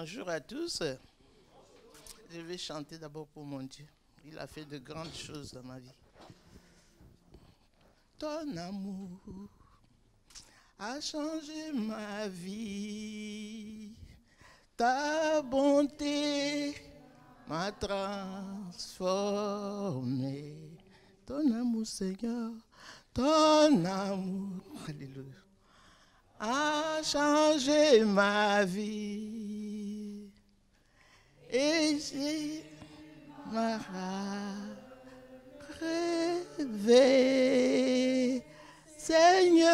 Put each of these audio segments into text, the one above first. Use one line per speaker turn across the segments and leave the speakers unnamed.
Bonjour à tous. Je vais chanter d'abord pour mon Dieu. Il a fait de grandes choses dans ma vie. Ton amour a changé ma vie. Ta bonté m'a transformé. Ton amour, Seigneur, ton amour. Alléluia a changé ma vie et j'ai ma Seigneur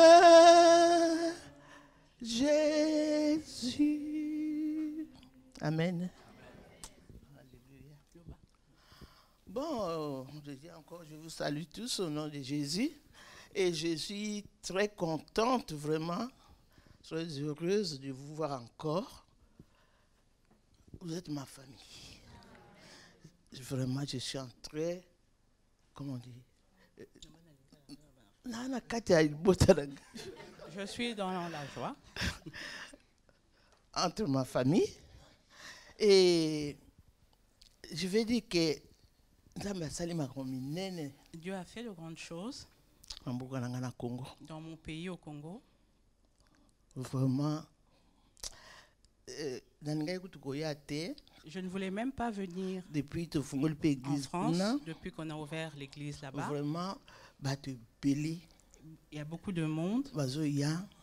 Jésus. Amen. Bon, euh, je dis encore, je vous salue tous au nom de Jésus. Et je suis très contente, vraiment, très heureuse de vous voir encore vous êtes ma famille. Vraiment, je suis entré, comment on dit Je suis dans la joie. Entre ma famille et je vais dire que
Dieu a fait de grandes choses dans mon pays au Congo.
Vraiment, euh,
Je ne voulais même pas venir depuis en France, depuis qu'on a ouvert l'église là-bas. il y a beaucoup de monde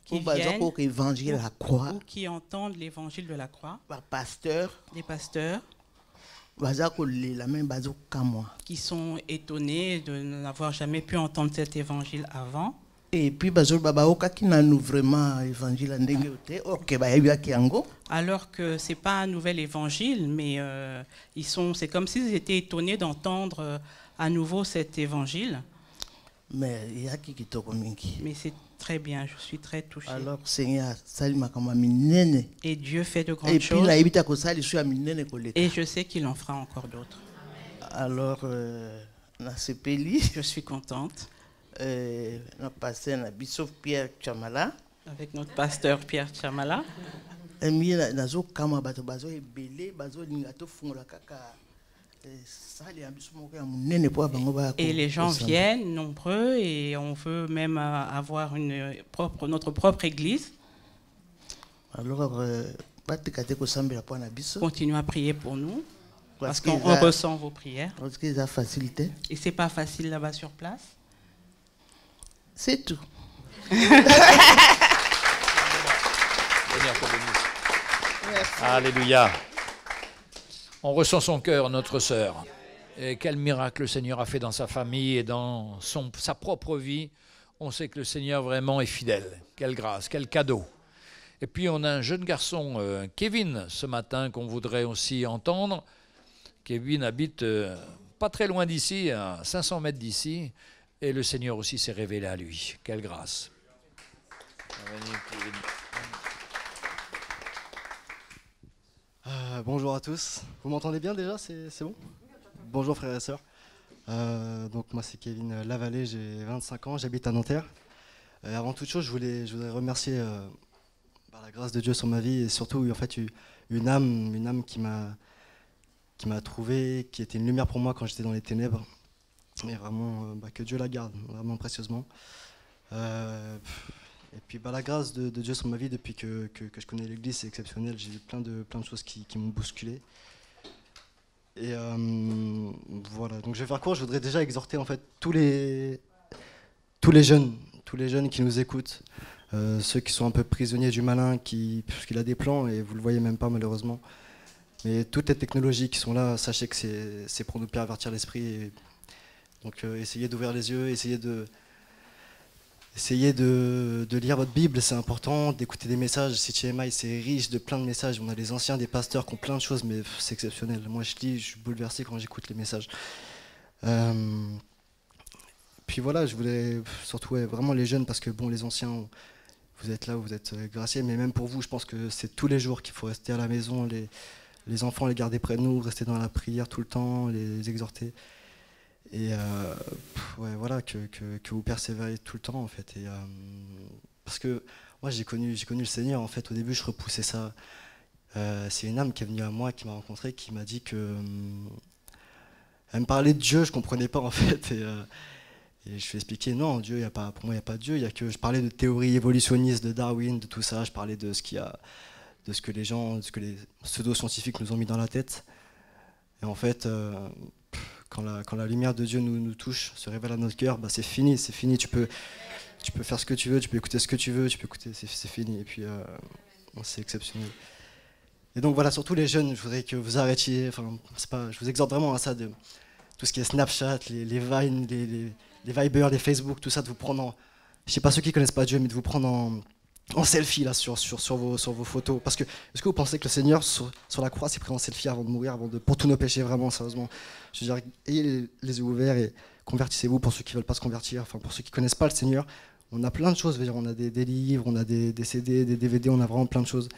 qui viennent croix
qui entendent l'évangile de la croix. Pasteur, Les pasteurs qui sont étonnés de n'avoir jamais pu entendre cet évangile avant
et puis qui baokaki nous vraiment évangile ndenge te ok bah, il y a bayebaki yango
alors que c'est pas un nouvel évangile mais euh, ils sont c'est comme s'ils étaient étonnés d'entendre euh, à nouveau cet
évangile
mais il y a qui qui kitoko mingi mais c'est très bien je suis très
touchée alors seigneur ma makambo minene et dieu fait de grandes choses et puis nayebi ta kosaliso ya minene koleka et je sais qu'il en fera encore d'autres alors euh, sepeli je suis contente euh, notre pasteur Pierre Avec notre pasteur Pierre Chamala. et euh, les gens bah, viennent
nombreux et on veut même euh, avoir une propre, notre propre église. Continuez à prier pour
nous parce qu'on ressent vos prières.
Et c'est pas facile là-bas sur place. C'est tout.
Alléluia. On ressent son cœur, notre sœur. Et quel miracle le Seigneur a fait dans sa famille et dans son, sa propre vie. On sait que le Seigneur vraiment est fidèle. Quelle grâce, quel cadeau. Et puis on a un jeune garçon, euh, Kevin, ce matin, qu'on voudrait aussi entendre. Kevin habite euh, pas très loin d'ici, à 500 mètres d'ici. Et le Seigneur aussi s'est révélé à lui. Quelle grâce. Euh, bonjour
à tous. Vous m'entendez bien déjà C'est bon Bonjour frères et sœurs. Euh, donc moi c'est Kevin Lavallée, j'ai 25 ans, j'habite à Nanterre. avant toute chose, je, voulais, je voudrais remercier euh, par la grâce de Dieu sur ma vie et surtout en fait une âme, une âme qui m'a qui m'a trouvé, qui était une lumière pour moi quand j'étais dans les ténèbres mais vraiment euh, bah, que Dieu la garde, vraiment précieusement. Euh, et puis bah, la grâce de, Dieu sur ma vie depuis que, je connais l'Église, c'est exceptionnel. J'ai eu plein de, plein de choses qui, m'ont bousculé. Et euh, voilà, donc je vais faire court. Je voudrais déjà exhorter en fait tous les, tous les jeunes, tous les jeunes qui nous écoutent, ceux qui sont un peu prisonniers du malin, qui, puisqu'il a des plans et vous le voyez même pas malheureusement. Mais toutes les technologies qui sont là, sachez que c'est, pour nous pervertir l'esprit. Et donc euh, essayez d'ouvrir les yeux, essayez de, essayez de, lire votre Bible, c'est important, d'écouter des messages. CITI-MI c'est riche de plein de messages. On a les anciens, des pasteurs qui ont plein de choses, mais c'est exceptionnel. Moi, je lis, je suis bouleversé quand j'écoute les messages. Euh, puis voilà, je voulais surtout vraiment les jeunes, parce que bon, les anciens, vous êtes là, vous êtes euh, graciés, mais même pour vous, je pense que c'est tous les jours qu'il faut rester à la maison, les, enfants les garder près de nous, rester dans la prière tout le temps, les exhorter et euh, ouais, voilà, que, que, que, vous persévérez tout le temps en fait. Et, euh, parce que moi j'ai connu, j'ai connu le Seigneur en fait, au début je repoussais ça. Euh, c'est une âme qui est venue à moi, qui m'a rencontré, qui m'a dit que. elle me parlait de Dieu, je comprenais pas en fait. Et, je lui ai expliqué, non, Dieu, y a pas, pour moi, il n'y a pas de Dieu. Y a que, je parlais de théorie évolutionniste, de Darwin, de tout ça. Je parlais de ce, qui a, de ce que les gens, de ce que les pseudo-scientifiques nous ont mis dans la tête. Et en fait, quand la, lumière de Dieu nous, touche, se révèle à notre cœur, bah, c'est fini, c'est fini. Tu peux, tu peux faire ce que tu veux, tu peux écouter ce que tu veux, tu peux écouter, c'est fini. Et puis, euh, c'est exceptionnel. Et donc voilà, surtout les jeunes, je voudrais que vous arrêtiez. Enfin, pas, je vous exhorte vraiment à ça, de tout ce qui est Snapchat, les, les Vines, les, Viber, les Facebook, tout ça, de vous prendre en. Je sais pas ceux qui connaissent pas Dieu, mais de vous prendre en en selfie là sur, sur, vos, sur vos photos Parce que est-ce que vous pensez que le Seigneur sur, la croix s'est pris en selfie avant de mourir, avant de, pour tous nos péchés vraiment sérieusement Je veux dire, ayez les yeux ouverts et convertissez-vous pour ceux qui veulent pas se convertir, enfin pour ceux qui connaissent pas le Seigneur. On a plein de choses, dire, on a des, des livres, on a des, des, CD, des DVD, on a vraiment plein de choses.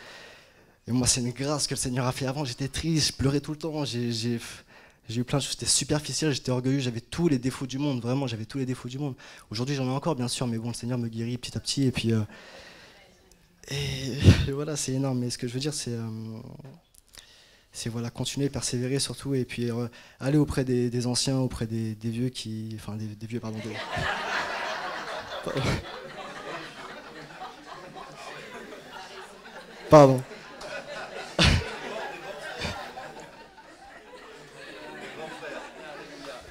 Et moi, c'est une grâce que le Seigneur a fait avant. J'étais triste, je pleurais tout le temps, j'ai eu plein de choses. J'étais superficiel, j'étais orgueilleux, j'avais tous les défauts du monde, vraiment, j'avais tous les défauts du monde. Aujourd'hui, j'en ai encore, bien sûr, mais bon, le Seigneur me guérit petit à petit. Et puis, euh, et voilà, c'est énorme. Mais ce que je veux dire, c'est euh, voilà, continuer, persévérer surtout, et puis euh, aller auprès des, anciens, auprès des, vieux qui. Enfin, des, vieux, pardon. pardon.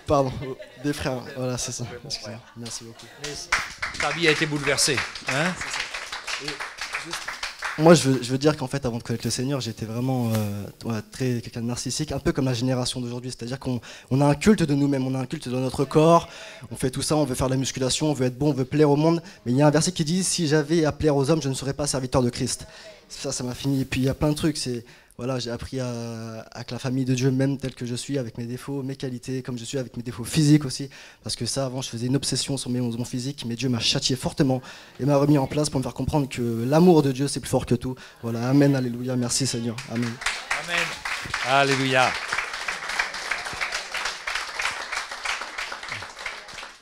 Pardon, des frères, voilà, c'est ça. merci beaucoup.
Ta vie a été bouleversée. Hein
moi, je veux, dire qu'en fait, avant de connaître le Seigneur, j'étais vraiment euh, très quelqu'un de narcissique, un peu comme la génération d'aujourd'hui. C'est-à-dire qu'on a un culte de nous-mêmes, on a un culte de notre corps, on fait tout ça, on veut faire de la musculation, on veut être bon, on veut plaire au monde. Mais il y a un verset qui dit Si j'avais à plaire aux hommes, je ne serais pas serviteur de Christ. Ça, ça m'a fini. Et puis, il y a plein de trucs. C'est voilà, j'ai appris à, la famille de Dieu, même tel que je suis, avec mes défauts, mes qualités, comme je suis, avec mes défauts physiques aussi, parce que ça, avant, je faisais une obsession sur mes mouvements physiques. mais Dieu m'a châtié fortement et m'a remis en place pour me faire comprendre que l'amour de Dieu, c'est plus fort que tout. Voilà, Amen, Alléluia, merci Seigneur, Amen. Amen,
Alléluia.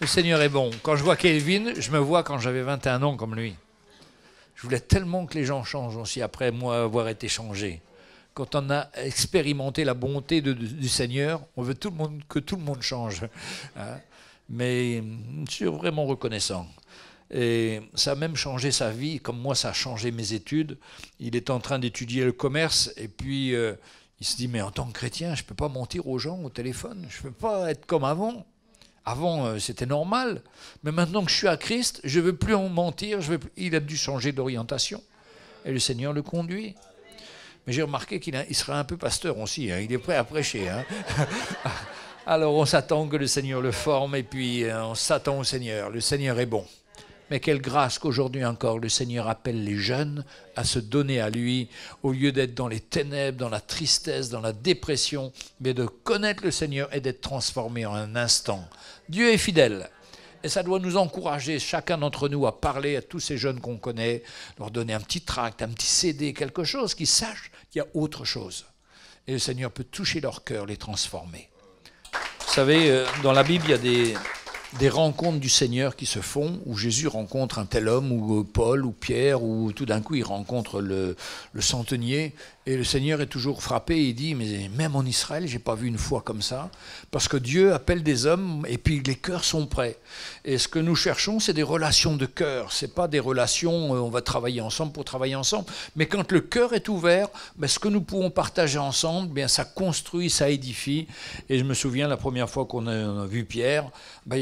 Le Seigneur est bon. Quand je vois Kelvin, je me vois quand j'avais 21 ans comme lui. Je voulais tellement que les gens changent aussi après moi avoir été changé quand on a expérimenté la bonté du Seigneur, on veut tout le monde, que tout le monde change. Hein. Mais hum, je suis vraiment reconnaissant. Et ça a même changé sa vie, comme moi, ça a changé mes études. Il est en train d'étudier le commerce, et puis euh, il se dit, mais en tant que chrétien, je ne peux pas mentir aux gens au téléphone, je ne peux pas être comme avant. Avant, euh, c'était normal, mais maintenant que je suis à Christ, je ne veux plus en mentir, je veux il a dû changer d'orientation, et le Seigneur le conduit mais j'ai remarqué qu'il il un peu pasteur aussi, hein. il est prêt à prêcher. Hein. Alors on s'attend que le Seigneur le forme et puis euh, on s'attend au Seigneur. Le Seigneur est bon. Mais quelle grâce qu'aujourd'hui encore le Seigneur appelle les jeunes à se donner à lui, au lieu d'être dans les ténèbres, dans la tristesse, dans la dépression, mais de connaître le Seigneur et d'être transformé en un instant. Dieu est fidèle et ça doit nous encourager, chacun d'entre nous, à parler à tous ces jeunes qu'on connaît, leur donner un petit tract, un petit CD, quelque chose, qu'ils sachent qu'il y a autre chose. Et le Seigneur peut toucher leur cœur, les transformer. Vous savez, euh, dans la Bible, il y a des, des rencontres du Seigneur qui se font, où Jésus rencontre un tel homme, ou Paul, ou Pierre, ou tout d'un coup il rencontre le, centenier, et le Seigneur est toujours frappé, et il dit, mais même en Israël, j'ai pas vu une foi comme ça, parce que Dieu appelle des hommes, et puis les cœurs sont prêts. Et ce que nous cherchons, c'est des relations de cœur, c'est pas des relations, euh, on va travailler ensemble pour travailler ensemble, mais quand le cœur est ouvert, mais ben, ce que nous pouvons partager ensemble, bien ça construit, ça édifie, et je me souviens la première fois qu'on a, vu Pierre, ben,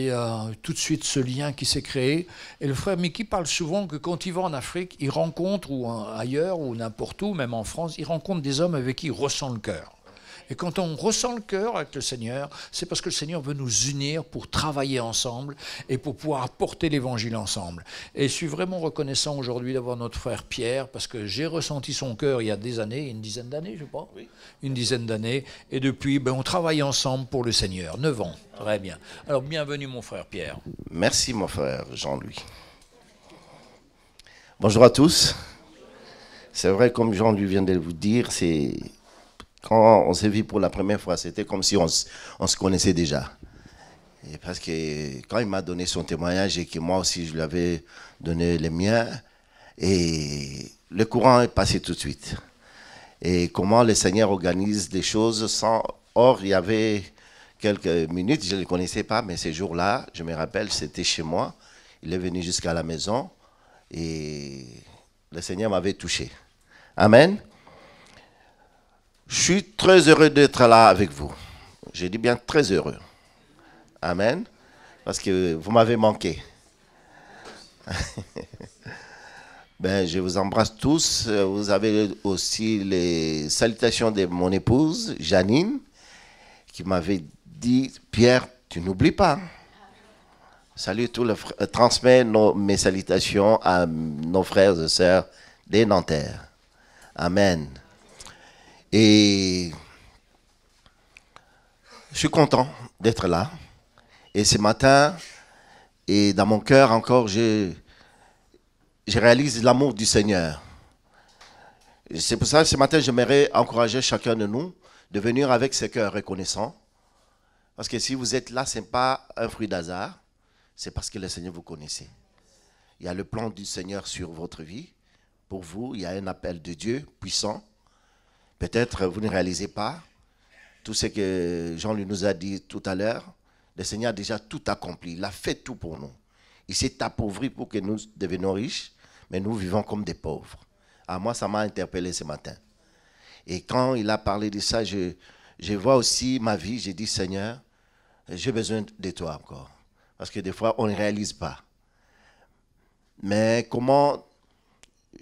tout de suite ce lien qui s'est créé. Et le frère Mickey parle souvent que quand il va en Afrique, il rencontre, ou ailleurs, ou n'importe où, même en France, il rencontre des hommes avec qui il ressent le cœur. Et quand on ressent le cœur avec le Seigneur, c'est parce que le Seigneur veut nous unir pour travailler ensemble et pour pouvoir porter l'évangile ensemble. Et je suis vraiment reconnaissant aujourd'hui d'avoir notre frère Pierre, parce que j'ai ressenti son cœur il y a des années, une dizaine d'années, je crois. Oui. Une dizaine d'années. Et depuis, ben, on travaille ensemble pour le Seigneur. Neuf ans. Très bien. Alors, bienvenue, mon frère Pierre. Merci, mon frère Jean-Louis.
Bonjour à tous. C'est vrai, comme Jean-Louis vient de vous dire, c'est quand on s'est vu pour la première fois, c'était comme si on, se connaissait déjà. Et parce que quand il m'a donné son témoignage et que moi aussi je lui avais donné le miens, et le courant est passé tout de suite. Et comment le Seigneur organise des choses sans. Or, il y avait quelques minutes, je ne le connaissais pas, mais ces jours-là, je me rappelle, c'était chez moi. Il est venu jusqu'à la maison et le Seigneur m'avait touché. Amen. Je suis très heureux d'être là avec vous. Je dis bien très heureux. Amen. Parce que vous m'avez manqué. ben, je vous embrasse tous. Vous avez aussi les salutations de mon épouse, Janine, qui m'avait dit, Pierre, tu n'oublies pas. Salut tous les Transmets nos, mes salutations à nos frères et sœurs des Nanterre. Amen. Et je suis content d'être là. Et ce matin, et dans mon cœur encore, je, je réalise l'amour du Seigneur. C'est pour ça que ce matin, j'aimerais encourager chacun de nous de venir avec ce cœur reconnaissant. Parce que si vous êtes là, ce n'est pas un fruit d'hasard, c'est parce que le Seigneur vous connaissez. Il y a le plan du Seigneur sur votre vie. Pour vous, il y a un appel de Dieu puissant Peut-être vous ne réalisez pas tout ce que Jean-Louis nous a dit tout à l'heure. Le Seigneur a déjà tout accompli. Il a fait tout pour nous. Il s'est appauvri pour que nous devenions riches, mais nous vivons comme des pauvres. À moi, ça m'a interpellé ce matin. Et quand il a parlé de ça, je, je vois aussi ma vie. J'ai dit, Seigneur, j'ai besoin de toi encore. Parce que des fois, on ne réalise pas. Mais comment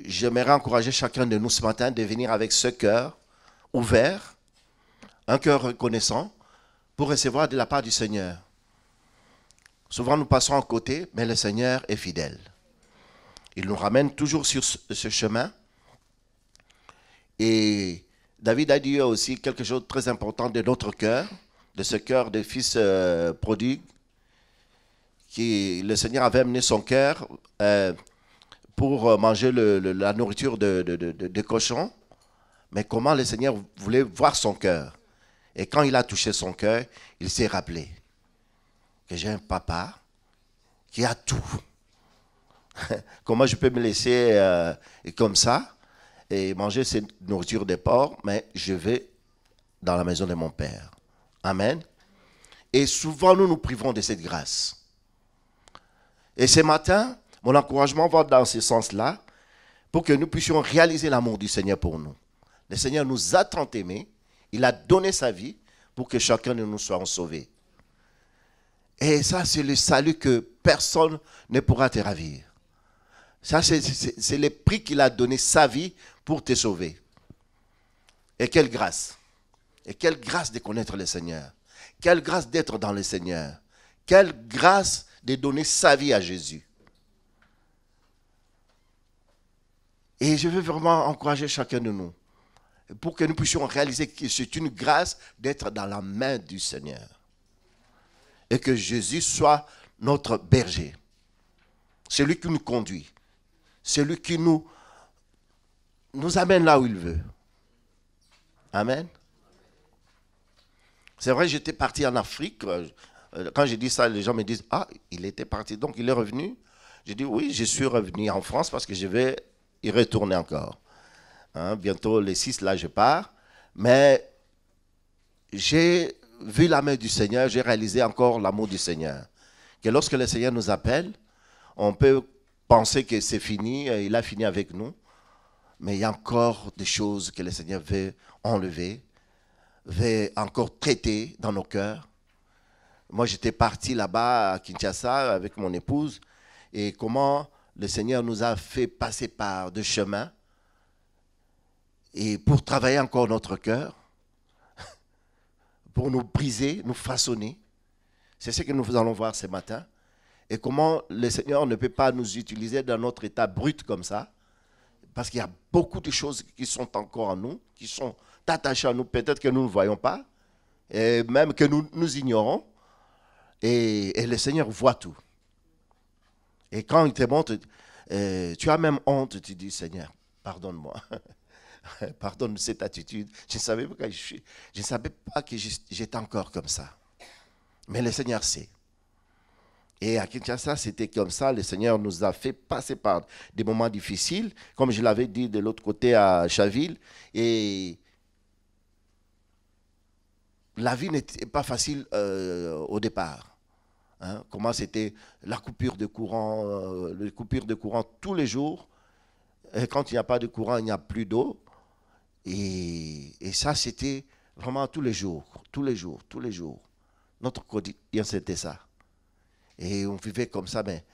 j'aimerais encourager chacun de nous ce matin de venir avec ce cœur ouvert, un cœur reconnaissant pour recevoir de la part du Seigneur. Souvent nous passons à côté, mais le Seigneur est fidèle. Il nous ramène toujours sur ce chemin. Et David a dit aussi quelque chose de très important de notre cœur, de ce cœur de fils euh, prodigue, qui le Seigneur avait amené son cœur euh, pour manger la nourriture de, de cochons mais comment le Seigneur voulait voir son cœur. Et quand il a touché son cœur, il s'est rappelé que j'ai un papa qui a tout. comment je peux me laisser euh, comme ça et manger cette nourriture de porc, mais je vais dans la maison de mon Père. Amen. Et souvent, nous nous privons de cette grâce. Et ce matin, mon encouragement va dans ce sens-là, pour que nous puissions réaliser l'amour du Seigneur pour nous. Le Seigneur nous a tant aimés, il a donné sa vie pour que chacun de nous soit sauvé. Et ça, c'est le salut que personne ne pourra te ravir. Ça, c'est le prix qu'il a donné sa vie pour te sauver. Et quelle grâce. Et quelle grâce de connaître le Seigneur. Quelle grâce d'être dans le Seigneur. Quelle grâce de donner sa vie à Jésus. Et je veux vraiment encourager chacun de nous pour que nous puissions réaliser que c'est une grâce d'être dans la main du Seigneur. Et que Jésus soit notre berger, celui qui nous conduit, celui qui nous, nous amène là où il veut. Amen. C'est vrai, j'étais parti en Afrique. Euh, quand j'ai dit ça, les gens me disent, ah, il était parti, donc il est revenu. J'ai dit, oui, je suis revenu en France parce que je vais y retourner encore. Hein, bientôt, les 6, là, je pars. Mais j'ai vu la main du Seigneur, j'ai réalisé encore l'amour du Seigneur. Que lorsque le Seigneur nous appelle, on peut penser que c'est fini, euh, il a fini avec nous. Mais il y a encore des choses que le Seigneur veut enlever, veut encore traiter dans nos cœurs. Moi, j'étais parti là-bas à Kinshasa avec mon épouse et comment le Seigneur nous a fait passer par deux chemins et pour travailler encore notre cœur, pour nous briser, nous façonner. C'est ce que nous allons voir ce matin. Et comment le Seigneur ne peut pas nous utiliser dans notre état brut comme ça. Parce qu'il y a beaucoup de choses qui sont encore en nous, qui sont attachées à nous, peut-être que nous ne voyons pas, et même que nous, ignorons. Et, le Seigneur voit tout. Et quand il te montre, euh, tu as même honte, tu dis, Seigneur, pardonne-moi. pardonne cette attitude, je ne savais pas, je, je savais pas que j'étais encore comme ça. Mais le Seigneur sait. Et à Kinshasa, c'était comme ça. Le Seigneur nous a fait passer par des moments difficiles, comme je l'avais dit de l'autre côté à Chaville. Et la vie n'était pas facile euh, au départ. Hein. comment c'était la coupure de courant, euh, la coupure de courant tous les jours. Et quand il n'y a pas de courant, il n'y a plus d'eau. Et, ça, c'était vraiment tous les jours, tous les jours, tous les jours. Notre quotidien, c'était ça. Et on vivait comme ça. Mais,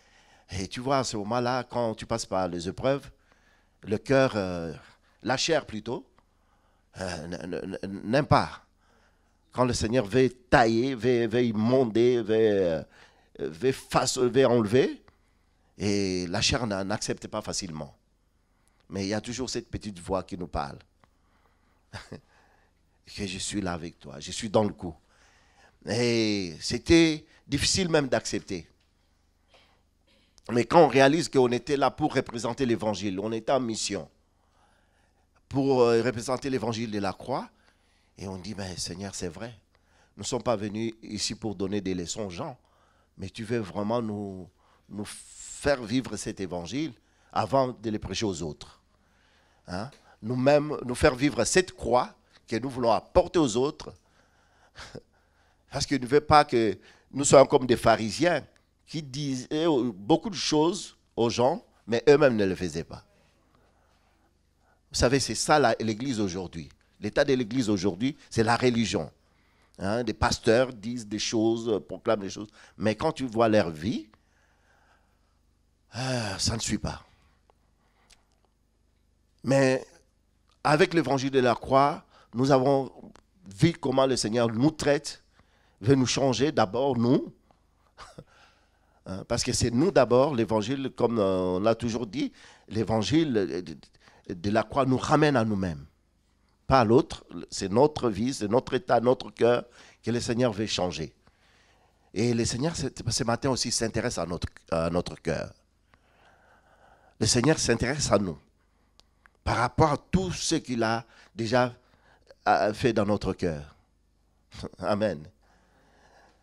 et tu vois, à ce moment-là, quand tu passes par les épreuves, le cœur, euh, la chair plutôt, euh, n'aime pas. Quand le Seigneur veut tailler, veut, veut veut, euh, face, veut enlever, et la chair n'accepte pas facilement. Mais il y a toujours cette petite voix qui nous parle. que je suis là avec toi, je suis dans le coup. Et c'était difficile même d'accepter. Mais quand on réalise qu'on était là pour représenter l'évangile, on était en mission pour euh, représenter l'évangile de la croix, et on dit, mais ben, Seigneur, c'est vrai, nous ne sommes pas venus ici pour donner des leçons aux gens, mais tu veux vraiment nous, nous faire vivre cet évangile avant de le prêcher aux autres. Hein? nous-mêmes, nous faire vivre cette croix que nous voulons apporter aux autres. Parce qu'il ne veut pas que nous soyons comme des pharisiens qui disent beaucoup de choses aux gens, mais eux-mêmes ne le faisaient pas. Vous savez, c'est ça l'Église aujourd'hui. L'état de l'Église aujourd'hui, c'est la religion. Hein, des pasteurs disent des choses, proclament des choses, mais quand tu vois leur vie, euh, ça ne suit pas. Mais avec l'évangile de la croix, nous avons vu comment le Seigneur nous traite, veut nous changer d'abord, nous. Hein, parce que c'est nous d'abord, l'évangile, comme euh, on l'a toujours dit, l'évangile de la croix nous ramène à nous-mêmes, pas à l'autre. C'est notre vie, c'est notre état, notre cœur que le Seigneur veut changer. Et le Seigneur, ce matin aussi, s'intéresse à notre, notre cœur. Le Seigneur s'intéresse à nous par rapport à tout ce qu'il a déjà euh, fait dans notre cœur. Amen.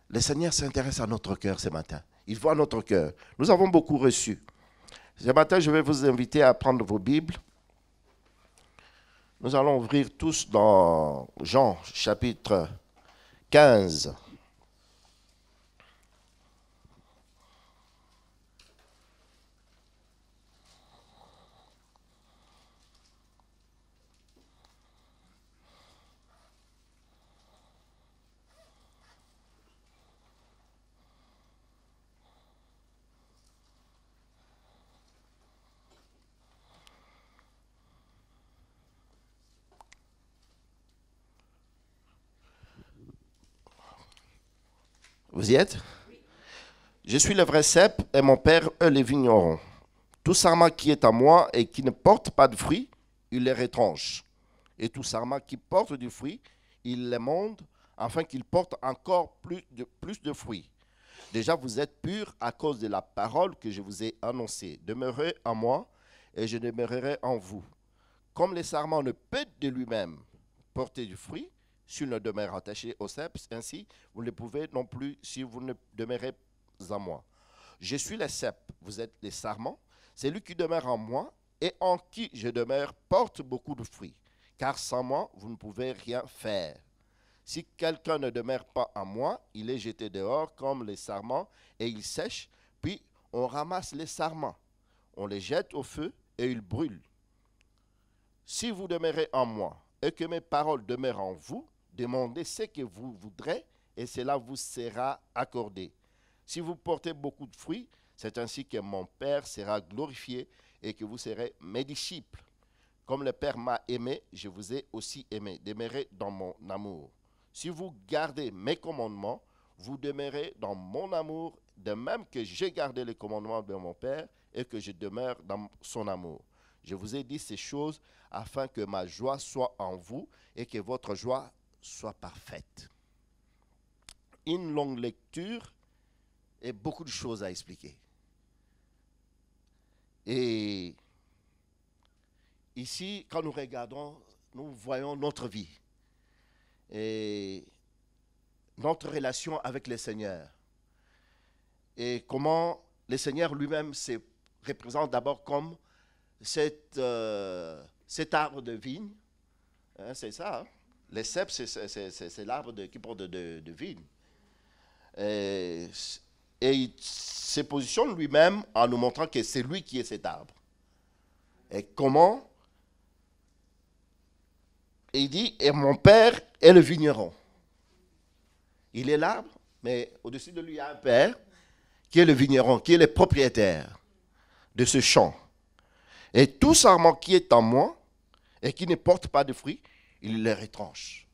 Le Seigneur s'intéresse à notre cœur ce matin. Il voit notre cœur. Nous avons beaucoup reçu. Ce matin, je vais vous inviter à prendre vos Bibles. Nous allons ouvrir tous dans Jean chapitre 15. Vous y êtes Je suis le vrai cep et mon père, est les vignerons. Tout sarment qui est à moi et qui ne porte pas de fruits, il les retranche. Et tout sarment qui porte du fruit, il les monde, afin qu'il porte encore plus de, plus de fruits. Déjà, vous êtes purs à cause de la parole que je vous ai annoncée. Demeurez en moi et je demeurerai en vous. Comme le sarment ne peut de lui-même porter du fruit si ne demeure attaché au CEPS, ainsi, vous ne pouvez non plus si vous ne demeurez en moi. Je suis le CEP, vous êtes les sarments. lui qui demeure en moi et en qui je demeure porte beaucoup de fruits, car sans moi, vous ne pouvez rien faire. Si quelqu'un ne demeure pas en moi, il est jeté dehors comme les sarments et il sèche, puis on ramasse les sarments, on les jette au feu et ils brûlent. Si vous demeurez en moi et que mes paroles demeurent en vous, Demandez ce que vous voudrez et cela vous sera accordé. Si vous portez beaucoup de fruits, c'est ainsi que mon Père sera glorifié et que vous serez mes disciples. Comme le Père m'a aimé, je vous ai aussi aimé. Demeurez dans mon amour. Si vous gardez mes commandements, vous demeurez dans mon amour, de même que j'ai gardé les commandements de mon Père et que je demeure dans son amour. Je vous ai dit ces choses afin que ma joie soit en vous et que votre joie soit parfaite. Une longue lecture et beaucoup de choses à expliquer. Et ici, quand nous regardons, nous voyons notre vie et notre relation avec le Seigneur et comment le Seigneur lui-même se représente d'abord comme cet, euh, cet arbre de vigne. Hein, c'est ça. Hein? Les cèpes, c'est l'arbre qui porte de, de, vigne. Euh, et, il se positionne lui-même en nous montrant que c'est lui qui est cet arbre. Et comment et il dit, et mon père est le vigneron. Il est l'arbre, mais au-dessus de lui, il y a un père qui est le vigneron, qui est le propriétaire de ce champ. Et tout sarment qui est en moi et qui ne porte pas de fruits, il les retranche.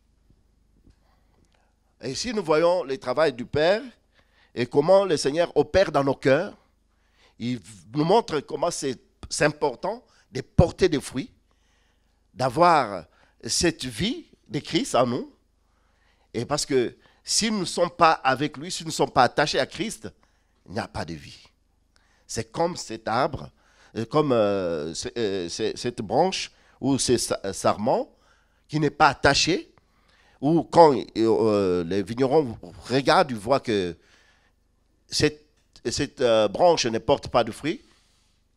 Et si nous voyons le travail du Père et comment le Seigneur opère dans nos cœurs, il nous montre comment c'est important de porter des fruits, d'avoir cette vie de Christ en nous. Et parce que si nous ne sommes pas avec lui, si nous ne sommes pas attachés à Christ, il n'y a pas de vie. C'est comme cet arbre, euh, comme euh, euh, cette branche ou ces sarments qui n'est pas attaché, ou quand euh, euh, les vignerons regardent, ils voient que cette, euh, branche ne porte pas de fruits,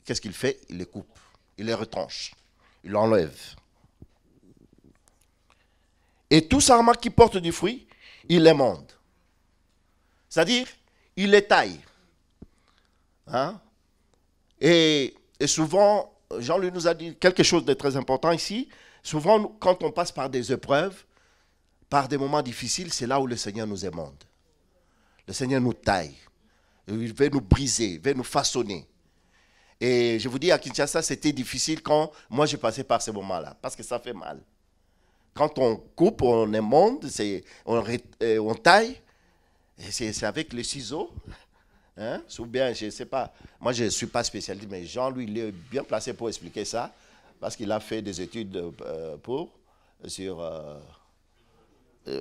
qu'est-ce qu'il fait Il les coupe, il les retranche, il l'enlève. Et tout sarma qui porte du fruit, il les monde. C'est-à-dire, il les taille. Hein? Et, et souvent, Jean-Louis nous a dit quelque chose de très important ici, Souvent, quand on passe par des épreuves, par des moments difficiles, c'est là où le Seigneur nous émonde. Le Seigneur nous taille. Il veut nous briser, il veut nous façonner. Et je vous dis, à Kinshasa, c'était difficile quand moi j'ai passé par ces moments-là, parce que ça fait mal. Quand on coupe, on émonde, on, euh, on taille, c'est avec le ciseau. Hein? Ou bien, je ne sais pas. Moi, je ne suis pas spécialiste, mais Jean, lui, il est bien placé pour expliquer ça parce qu'il a fait des études euh, pour, sur euh, euh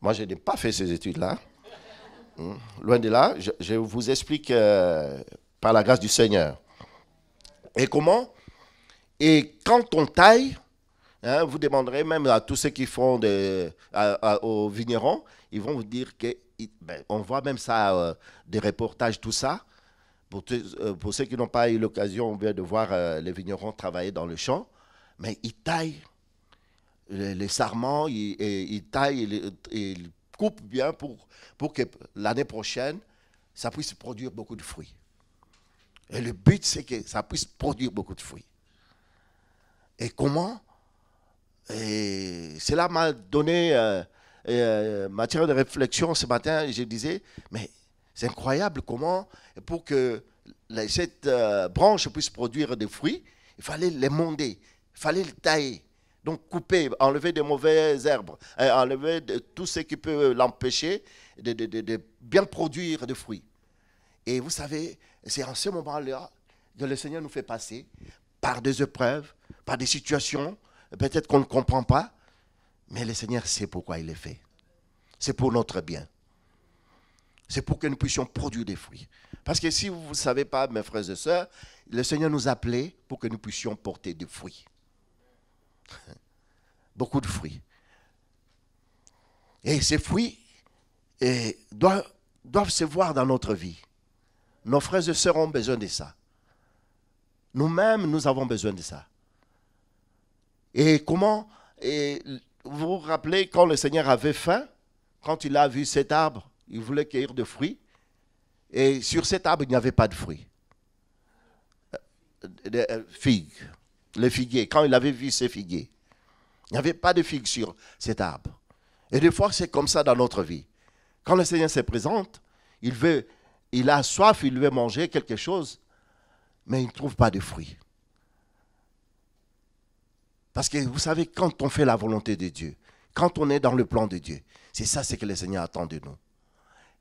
Moi, je n'ai pas fait ces études-là. Hum. Loin de là, je, vous explique euh, par la grâce du Seigneur. Et comment Et quand on taille, hein, vous demanderez même à tous ceux qui font des, aux vignerons, ils vont vous dire que ben, on voit même ça, des reportages, tout ça. Euh, pour, ceux qui n'ont pas eu l'occasion de voir euh, les vignerons travailler dans le champ, mais ils taillent les, sarments, ils, taillent, ils, ils coupent bien pour, que l'année prochaine, ça puisse produire beaucoup de fruits. Et le but, c'est que ça puisse produire beaucoup de fruits. Et comment Et cela m'a donné euh, matière de réflexion ce matin. Je disais, mais c'est incroyable comment, pour que cette euh, branche puisse produire des fruits, il fallait monder, il fallait le tailler. Donc couper, enlever des mauvaises herbes, euh, enlever tout ce qui peut l'empêcher de, de, bien produire des fruits. Et vous savez, c'est en ce moment-là que le Seigneur nous fait passer par des épreuves, par des situations, peut-être qu'on ne comprend pas, mais le Seigneur sait pourquoi il les fait. C'est pour notre bien. C'est pour que nous puissions produire des fruits. Parce que si vous ne savez pas, mes frères et sœurs, le Seigneur nous a appelés pour que nous puissions porter des fruits. Beaucoup de fruits. Et ces fruits eh, doivent, doivent se voir dans notre vie. Nos frères et sœurs ont besoin de ça. Nous-mêmes, nous avons besoin de ça. Et comment Vous vous rappelez quand le Seigneur avait faim, quand il a vu cet arbre il voulait cueillir de fruits. Et sur cet arbre, il n'y avait pas de fruits. Euh, des euh, figues. les figuiers, Quand il avait vu ces figuiers, il n'y avait pas de figues sur cet arbre. Et des fois, c'est comme ça dans notre vie. Quand le Seigneur se présente, il veut, il a soif, il veut manger quelque chose, mais il ne trouve pas de fruits. Parce que vous savez, quand on fait la volonté de Dieu, quand on est dans le plan de Dieu, c'est ça ce que le Seigneur attend de nous.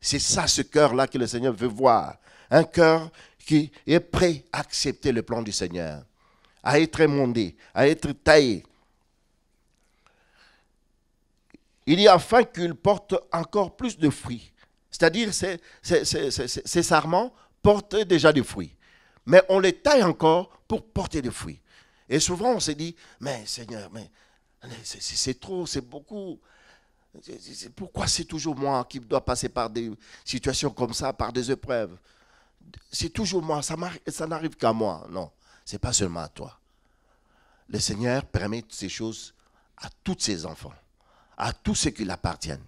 C'est ça ce cœur-là que le Seigneur veut voir. Un cœur qui est prêt à accepter le plan du Seigneur, à être émondé, à être taillé. Il y a afin qu'il porte encore plus de fruits. C'est-à-dire, ces, ces, sarments portent déjà des fruits. Mais on les taille encore pour porter des fruits. Et souvent, on se dit, mais Seigneur, mais c'est trop, c'est beaucoup. Pourquoi c'est toujours moi qui dois passer par des situations comme ça, par des épreuves C'est toujours moi, ça, ça n'arrive qu'à moi. Non, c'est pas seulement à toi. Le Seigneur permet ces choses à tous ses enfants, à tous ceux qui l'appartiennent,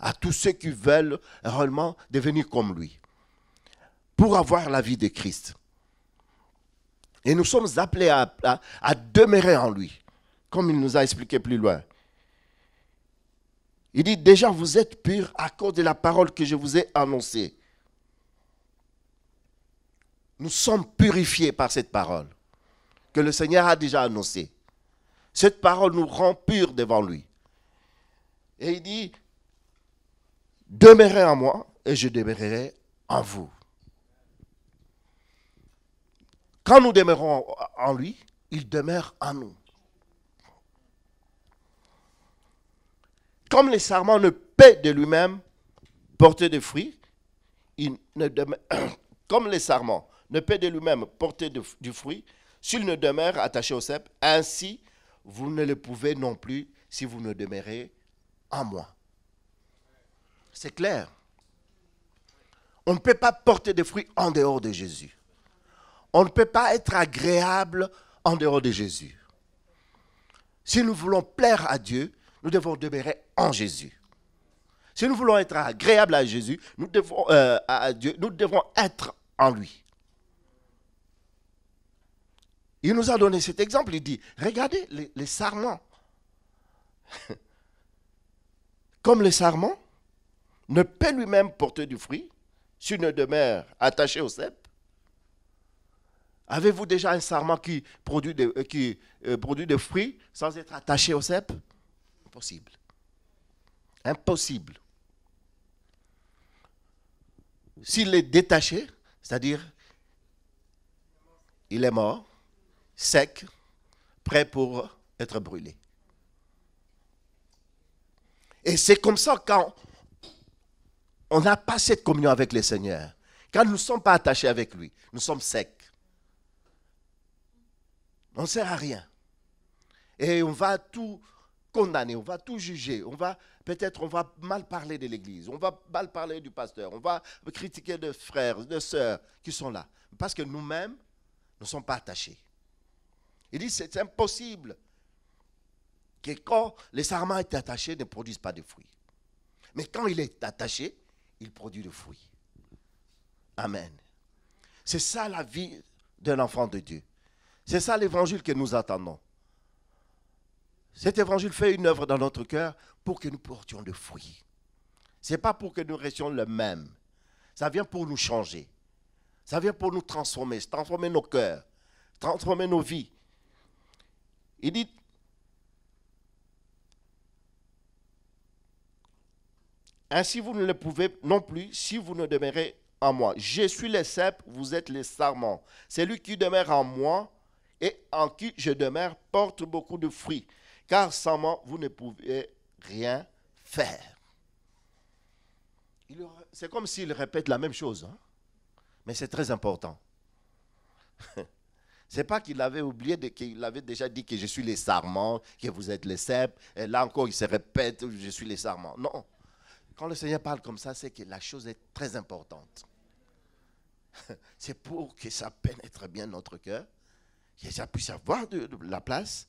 à tous ceux qui veulent réellement devenir comme lui, pour avoir la vie de Christ. Et nous sommes appelés à demeurer en lui, comme il nous a expliqué plus loin. Il dit déjà vous êtes purs à cause de la parole que je vous ai annoncée. Nous sommes purifiés par cette parole que le Seigneur a déjà annoncée. Cette parole nous rend purs devant lui. Et il dit, demeurez en moi et je demeurerai en vous. Quand nous demeurons en lui, il demeure en nous. comme les sarments ne paient de lui-même porter fruits, il ne comme ne de lui-même du fruit, s'il ne demeure attaché au cep, ainsi vous ne le pouvez non plus si vous ne demeurez en moi. C'est clair. On ne peut pas porter des fruits en dehors de Jésus. On ne peut pas être agréable en dehors de Jésus. Si nous voulons plaire à Dieu, nous devons demeurer en Jésus. Si nous voulons être agréables à Jésus, nous devons, euh, à Dieu, nous devons être en lui. Il nous a donné cet exemple. Il dit, regardez les, sarments. Comme les sarment ne peut lui-même porter du fruit s'il ne demeure attaché au cèpe. Avez-vous déjà un sarment qui produit des, euh, euh, fruits sans être attaché au cep impossible. Impossible. S'il est détaché, c'est-à-dire il est mort, sec, prêt pour être brûlé. Et c'est comme ça quand on n'a pas cette communion avec le Seigneur, quand nous ne sommes pas attachés avec lui, nous sommes secs. On ne sert à rien. Et on va tout condamner, on va tout juger, on va peut-être on va mal parler de l'Église, on va mal parler du pasteur, on va critiquer des frères, de sœurs qui sont là, parce que nous-mêmes ne sommes pas attachés. Il dit c'est impossible que quand le sarment est attaché, ne produise pas de fruits. Mais quand il est attaché, il produit de fruits. Amen. C'est ça la vie d'un enfant de Dieu. C'est ça l'évangile que nous attendons. Cet évangile fait une œuvre dans notre cœur pour que nous portions de fruits. Ce n'est pas pour que nous restions le même. Ça vient pour nous changer. Ça vient pour nous transformer, transformer nos cœurs, transformer nos vies. Il dit, Ainsi vous ne le pouvez non plus si vous ne demeurez en moi. Je suis les cèpes, vous êtes les sarments. Celui qui demeure en moi et en qui je demeure porte beaucoup de fruits, car sans moi, vous ne pouvez rien faire. C'est comme s'il répète la même chose, hein. mais c'est très important. C'est pas qu'il avait oublié, qu'il avait déjà dit que je suis les sarments, que vous êtes les cèpes. Et là encore, il se répète, je suis les sarments. Non. Quand le Seigneur parle comme ça, c'est que la chose est très importante. c'est pour que ça pénètre bien notre cœur, que ça puisse avoir de, de la place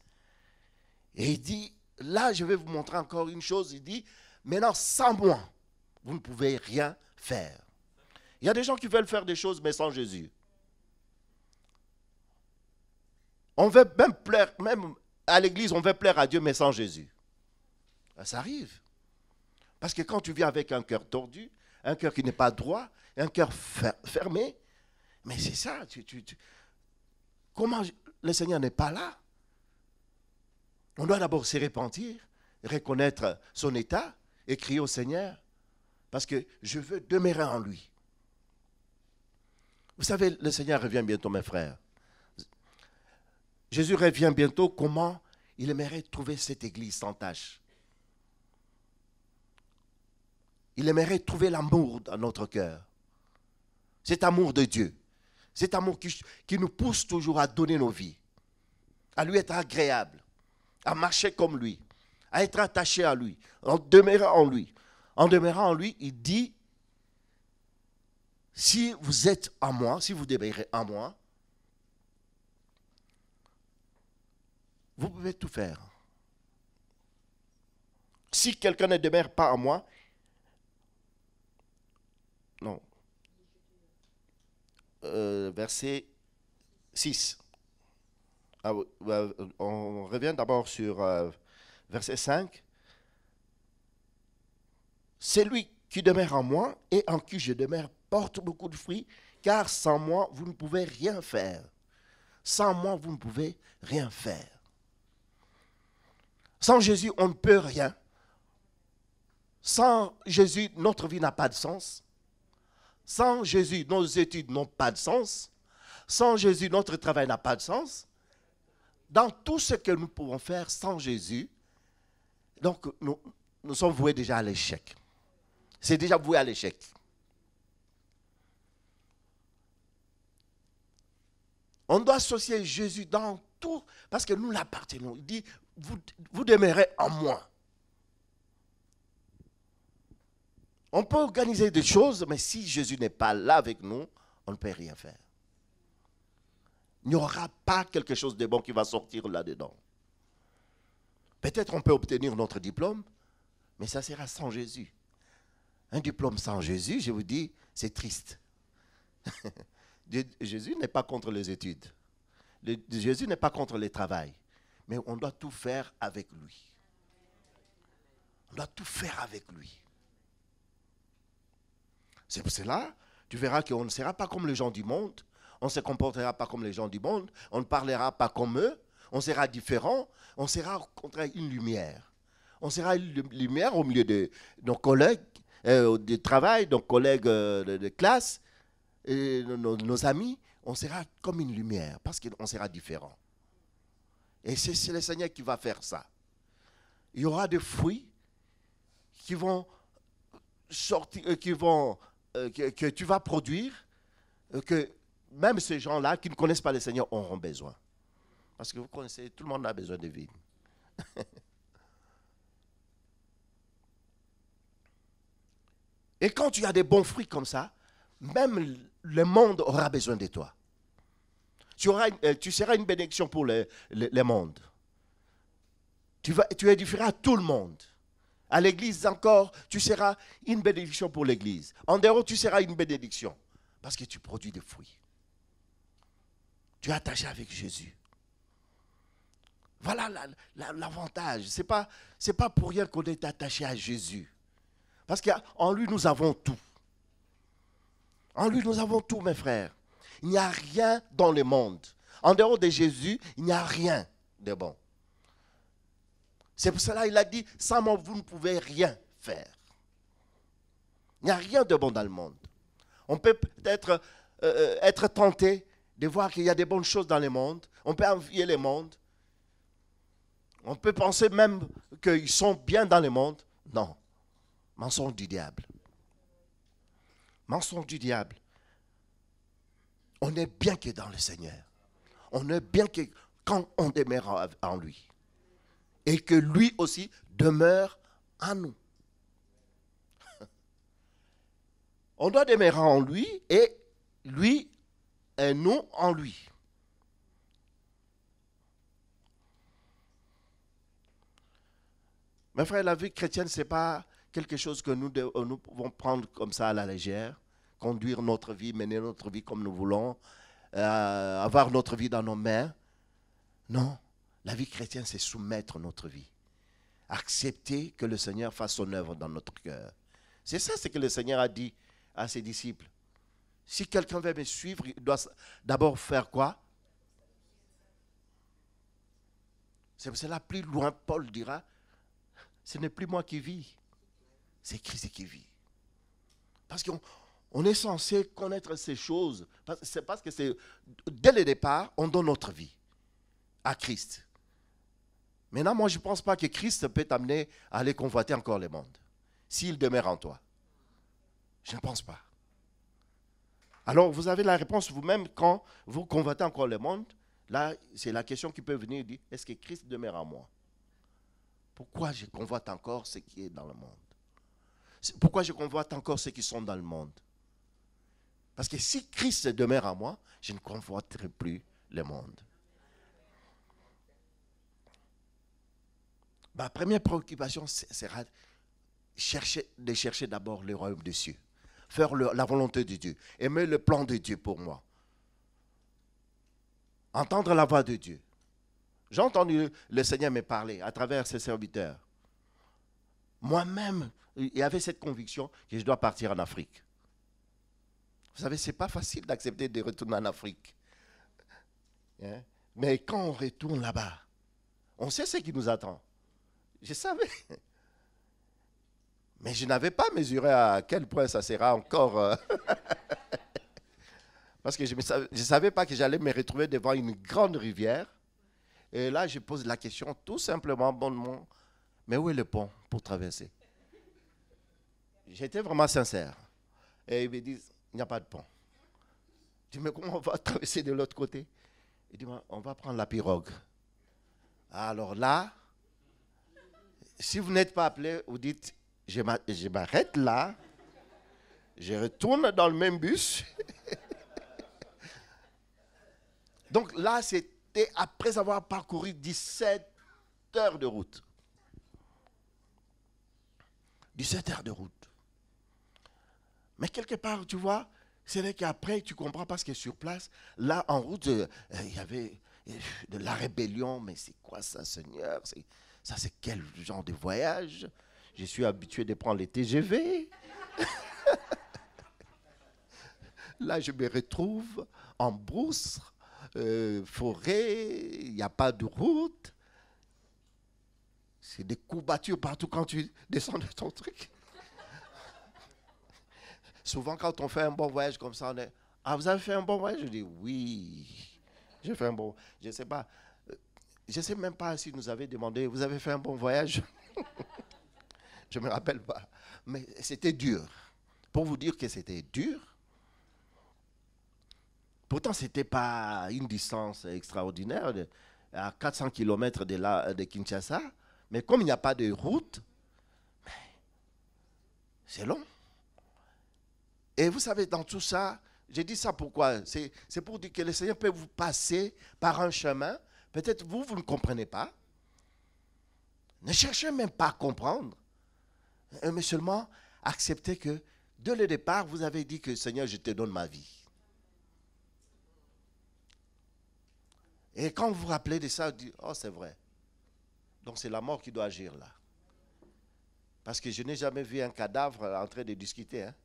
et il dit, là, je vais vous montrer encore une chose. Il dit, maintenant, sans moi, vous ne pouvez rien faire. Il y a des gens qui veulent faire des choses, mais sans Jésus. On veut même plaire, même à l'église, on veut plaire à Dieu, mais sans Jésus. Ça arrive. Parce que quand tu viens avec un cœur tordu, un cœur qui n'est pas droit, un cœur fermé, mais c'est ça. Tu, tu, Comment le Seigneur n'est pas là on doit d'abord se repentir, reconnaître son état et crier au Seigneur, parce que je veux demeurer en lui. Vous savez, le Seigneur revient bientôt, mes frères. Jésus revient bientôt. Comment il aimerait trouver cette église sans tâche Il aimerait trouver l'amour dans notre cœur. Cet amour de Dieu. Cet amour qui nous pousse toujours à donner nos vies, à lui être agréable à marcher comme lui, à être attaché à lui, en demeurant en lui. En demeurant en lui, il dit, si vous êtes à moi, si vous demeurez à moi, vous pouvez tout faire. Si quelqu'un ne demeure pas à moi, non. Euh, verset 6. Ah, bah, on revient d'abord sur euh, verset 5. C'est lui qui demeure en moi et en qui je demeure porte beaucoup de fruits, car sans moi, vous ne pouvez rien faire. Sans moi, vous ne pouvez rien faire. Sans Jésus, on ne peut rien. Sans Jésus, notre vie n'a pas de sens. Sans Jésus, nos études n'ont pas de sens. Sans Jésus, notre travail n'a pas de sens dans tout ce que nous pouvons faire sans Jésus, donc nous, nous sommes voués déjà à l'échec. C'est déjà voué à l'échec. On doit associer Jésus dans tout, parce que nous l'appartenons. Il dit, vous demeurez en moi. On peut organiser des choses, mais si Jésus n'est pas là avec nous, on ne peut rien faire il n'y aura pas quelque chose de bon qui va sortir là-dedans. Peut-être on peut obtenir notre diplôme, mais ça sera sans Jésus. Un diplôme sans Jésus, je vous dis, c'est triste. Jésus n'est pas contre les études. Jésus n'est pas contre le travail. Mais on doit tout faire avec lui. On doit tout faire avec lui. C'est pour cela, tu verras qu'on ne sera pas comme les gens du monde on ne se comportera pas comme les gens du monde, on ne parlera pas comme eux, on sera différent, on sera au une lumière. On sera une lumière au milieu de nos collègues euh, de travail, nos collègues euh, de, classe, et nos, amis. On sera comme une lumière parce qu'on sera différent. Et c'est le Seigneur qui va faire ça. Il y aura des fruits qui vont sortir, euh, qui vont, que, que, tu vas produire, que même ces gens-là qui ne connaissent pas le Seigneur auront besoin. Parce que vous connaissez, tout le monde a besoin de vie. Et quand tu as des bons fruits comme ça, même le monde aura besoin de toi. Tu, auras, euh, tu seras une bénédiction pour le, monde. Tu, vas, tu édifieras tout le monde. À l'église encore, tu seras une bénédiction pour l'église. En dehors, tu seras une bénédiction. Parce que tu produis des fruits. Tu es attaché avec Jésus. Voilà l'avantage. Ce n'est pas, pour rien qu'on est attaché à Jésus. Parce qu'en lui, nous avons tout. En lui, nous avons tout, mes frères. Il n'y a rien dans le monde. En dehors de Jésus, il n'y a rien de bon. C'est pour cela qu'il a dit, sans moi, vous ne pouvez rien faire. Il n'y a rien de bon dans le monde. On peut peut-être euh, euh, être tenté de voir qu'il y a des bonnes choses dans le monde. On peut envier le monde. On peut penser même qu'ils sont bien dans le monde. Non. Mensonge du diable. Mensonge du diable. On est bien que dans le Seigneur. On est bien que quand on demeure en lui. Et que lui aussi demeure en nous. On doit demeurer en lui et lui et nous en lui. Mes frères, la vie chrétienne, ce n'est pas quelque chose que nous, euh, nous pouvons prendre comme ça à la légère, conduire notre vie, mener notre vie comme nous voulons, euh, avoir notre vie dans nos mains. Non, la vie chrétienne, c'est soumettre notre vie, accepter que le Seigneur fasse son œuvre dans notre cœur. C'est ça ce que le Seigneur a dit à ses disciples. Si quelqu'un veut me suivre, il doit d'abord faire quoi C'est là plus loin, Paul dira, ce n'est plus moi qui vis, c'est Christ qui vit. Parce qu'on est censé connaître ces choses. C'est parce que c'est dès le départ, on donne notre vie à Christ. Maintenant, moi, je ne pense pas que Christ peut t'amener à aller convoiter encore le monde, s'il demeure en toi. Je ne pense pas. Alors, vous avez la réponse vous-même quand vous convoitez encore le monde. Là, c'est la question qui peut venir dire, est-ce que Christ demeure à moi Pourquoi je convoite encore ce qui est dans le monde Pourquoi je convoite encore ceux qui sont dans le monde Parce que si Christ demeure à moi, je ne convoiterai plus le monde. Ma première préoccupation sera chercher, de chercher d'abord le royaume des cieux faire la volonté de Dieu, aimer le plan de Dieu pour moi, entendre la voix de Dieu. J'ai entendu le Seigneur me parler à travers ses serviteurs. Moi-même, il y avait cette conviction que je dois partir en Afrique. Vous savez, ce n'est pas facile d'accepter de retourner en Afrique. Hein. Mais quand on retourne là-bas, on sait ce qui nous attend. Je savais. Mais je n'avais pas mesuré à quel point ça sera encore. Euh, parce que je ne savais, pas que j'allais me retrouver devant une grande rivière. Et là, je pose la question tout simplement, bonnement, mais où est le pont pour traverser J'étais vraiment sincère. Et ils me disent, il n'y a pas de pont. Je dis, mais comment on va traverser de l'autre côté Il dit, on va prendre la pirogue. Alors là, si vous n'êtes pas appelé, vous dites, je m'arrête là. Je retourne dans le même bus. Donc là, c'était après avoir parcouru 17 heures de route. 17 heures de route. Mais quelque part, tu vois, c'est vrai qu'après, tu comprends parce que sur place, là, en route, euh, il y avait euh, de la rébellion. Mais c'est quoi ça, Seigneur Ça, c'est quel genre de voyage je suis habitué de prendre les TGV. Là, je me retrouve en brousse, euh, forêt, il n'y a pas de route. C'est des coups battus partout quand tu descends de ton truc. Souvent, quand on fait un bon voyage comme ça, on est Ah, vous avez fait un bon voyage Je dis Oui, j'ai fait un bon Je ne sais pas. Euh, je ne sais même pas si nous avez demandé Vous avez fait un bon voyage Je ne me rappelle pas. Mais c'était dur. Pour vous dire que c'était dur, pourtant ce n'était pas une distance extraordinaire, à 400 km de, de Kinshasa, mais comme il n'y a pas de route, c'est long. Et vous savez, dans tout ça, j'ai dit ça pourquoi C'est pour dire que le Seigneur peut vous passer par un chemin. Peut-être vous, vous ne comprenez pas. Ne cherchez même pas à comprendre. Euh, mais seulement accepter que dès le départ, vous avez dit que Seigneur, je te donne ma vie. Et quand vous vous rappelez de ça, vous dites, oh c'est vrai. Donc c'est la mort qui doit agir là. Parce que je n'ai jamais vu un cadavre en train de discuter. Hein.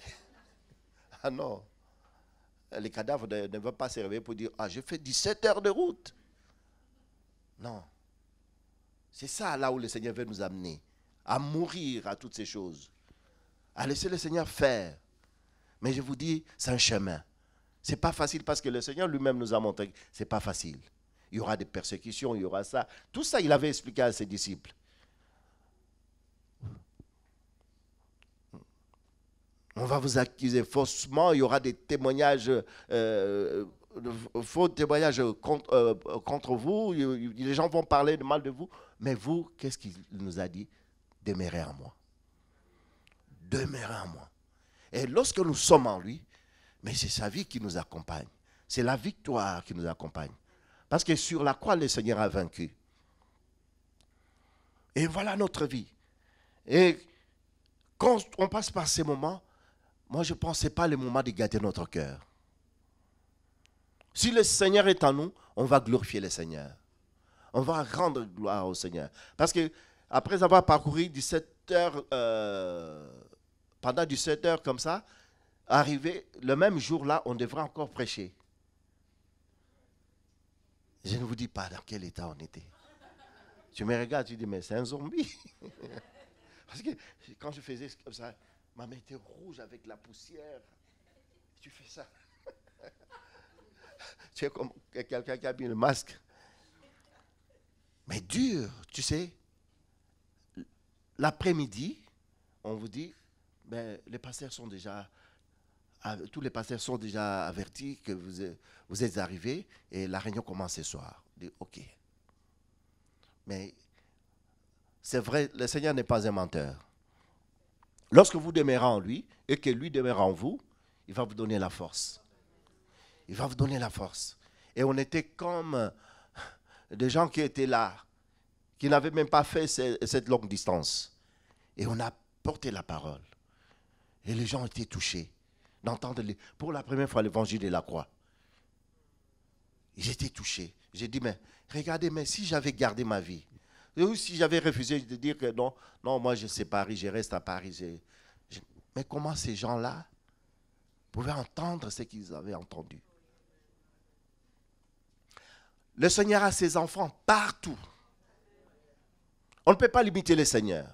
ah non. Les cadavres ne, ne pas se réveiller pour dire, ah j'ai fait 17 heures de route. Non. C'est ça là où le Seigneur veut nous amener à mourir à toutes ces choses, à laisser le Seigneur faire. Mais je vous dis, c'est un chemin. Ce n'est pas facile parce que le Seigneur lui-même nous a montré Ce n'est pas facile. Il y aura des persécutions, il y aura ça. Tout ça, il avait expliqué à ses disciples. On va vous accuser faussement, il y aura des témoignages, euh, faux témoignages contre, euh, contre vous, les gens vont parler de mal de vous. Mais vous, qu'est-ce qu'il nous a dit demeurez en moi. Demeurez en moi. Et lorsque nous sommes en lui, mais c'est sa vie qui nous accompagne. C'est la victoire qui nous accompagne. Parce que sur la croix, le Seigneur a vaincu. Et voilà notre vie. Et quand on passe par ces moments, moi je pense que pas le moment de gâter notre cœur. Si le Seigneur est en nous, on va glorifier le Seigneur. On va rendre gloire au Seigneur. Parce que après avoir parcouru 17 heures, euh, pendant 17 heures comme ça, arrivé le même jour-là, on devrait encore prêcher. Je ne vous dis pas dans quel état on était. Tu me regardes, tu dis, mais c'est un zombie. Parce que quand je faisais comme ça, ma main était rouge avec la poussière. Tu fais ça. tu es comme quelqu'un qui a mis le masque. Mais dur, tu sais l'après-midi, on vous dit, ben, les pasteurs sont déjà, tous les pasteurs sont déjà avertis que vous, êtes arrivés et la réunion commence ce soir. On ok. Mais c'est vrai, le Seigneur n'est pas un menteur. Lorsque vous demeurez en lui et que lui demeure en vous, il va vous donner la force. Il va vous donner la force. Et on était comme des gens qui étaient là qui n'avaient même pas fait cette longue distance. Et on a porté la parole. Et les gens étaient touchés d'entendre pour la première fois l'évangile de la croix. Ils étaient touchés. J'ai dit, mais regardez, mais si j'avais gardé ma vie, ou si j'avais refusé de dire que non, non, moi je sais Paris, je reste à Paris. mais comment ces gens-là pouvaient entendre ce qu'ils avaient entendu Le Seigneur a ses enfants partout. On ne peut pas limiter le Seigneur.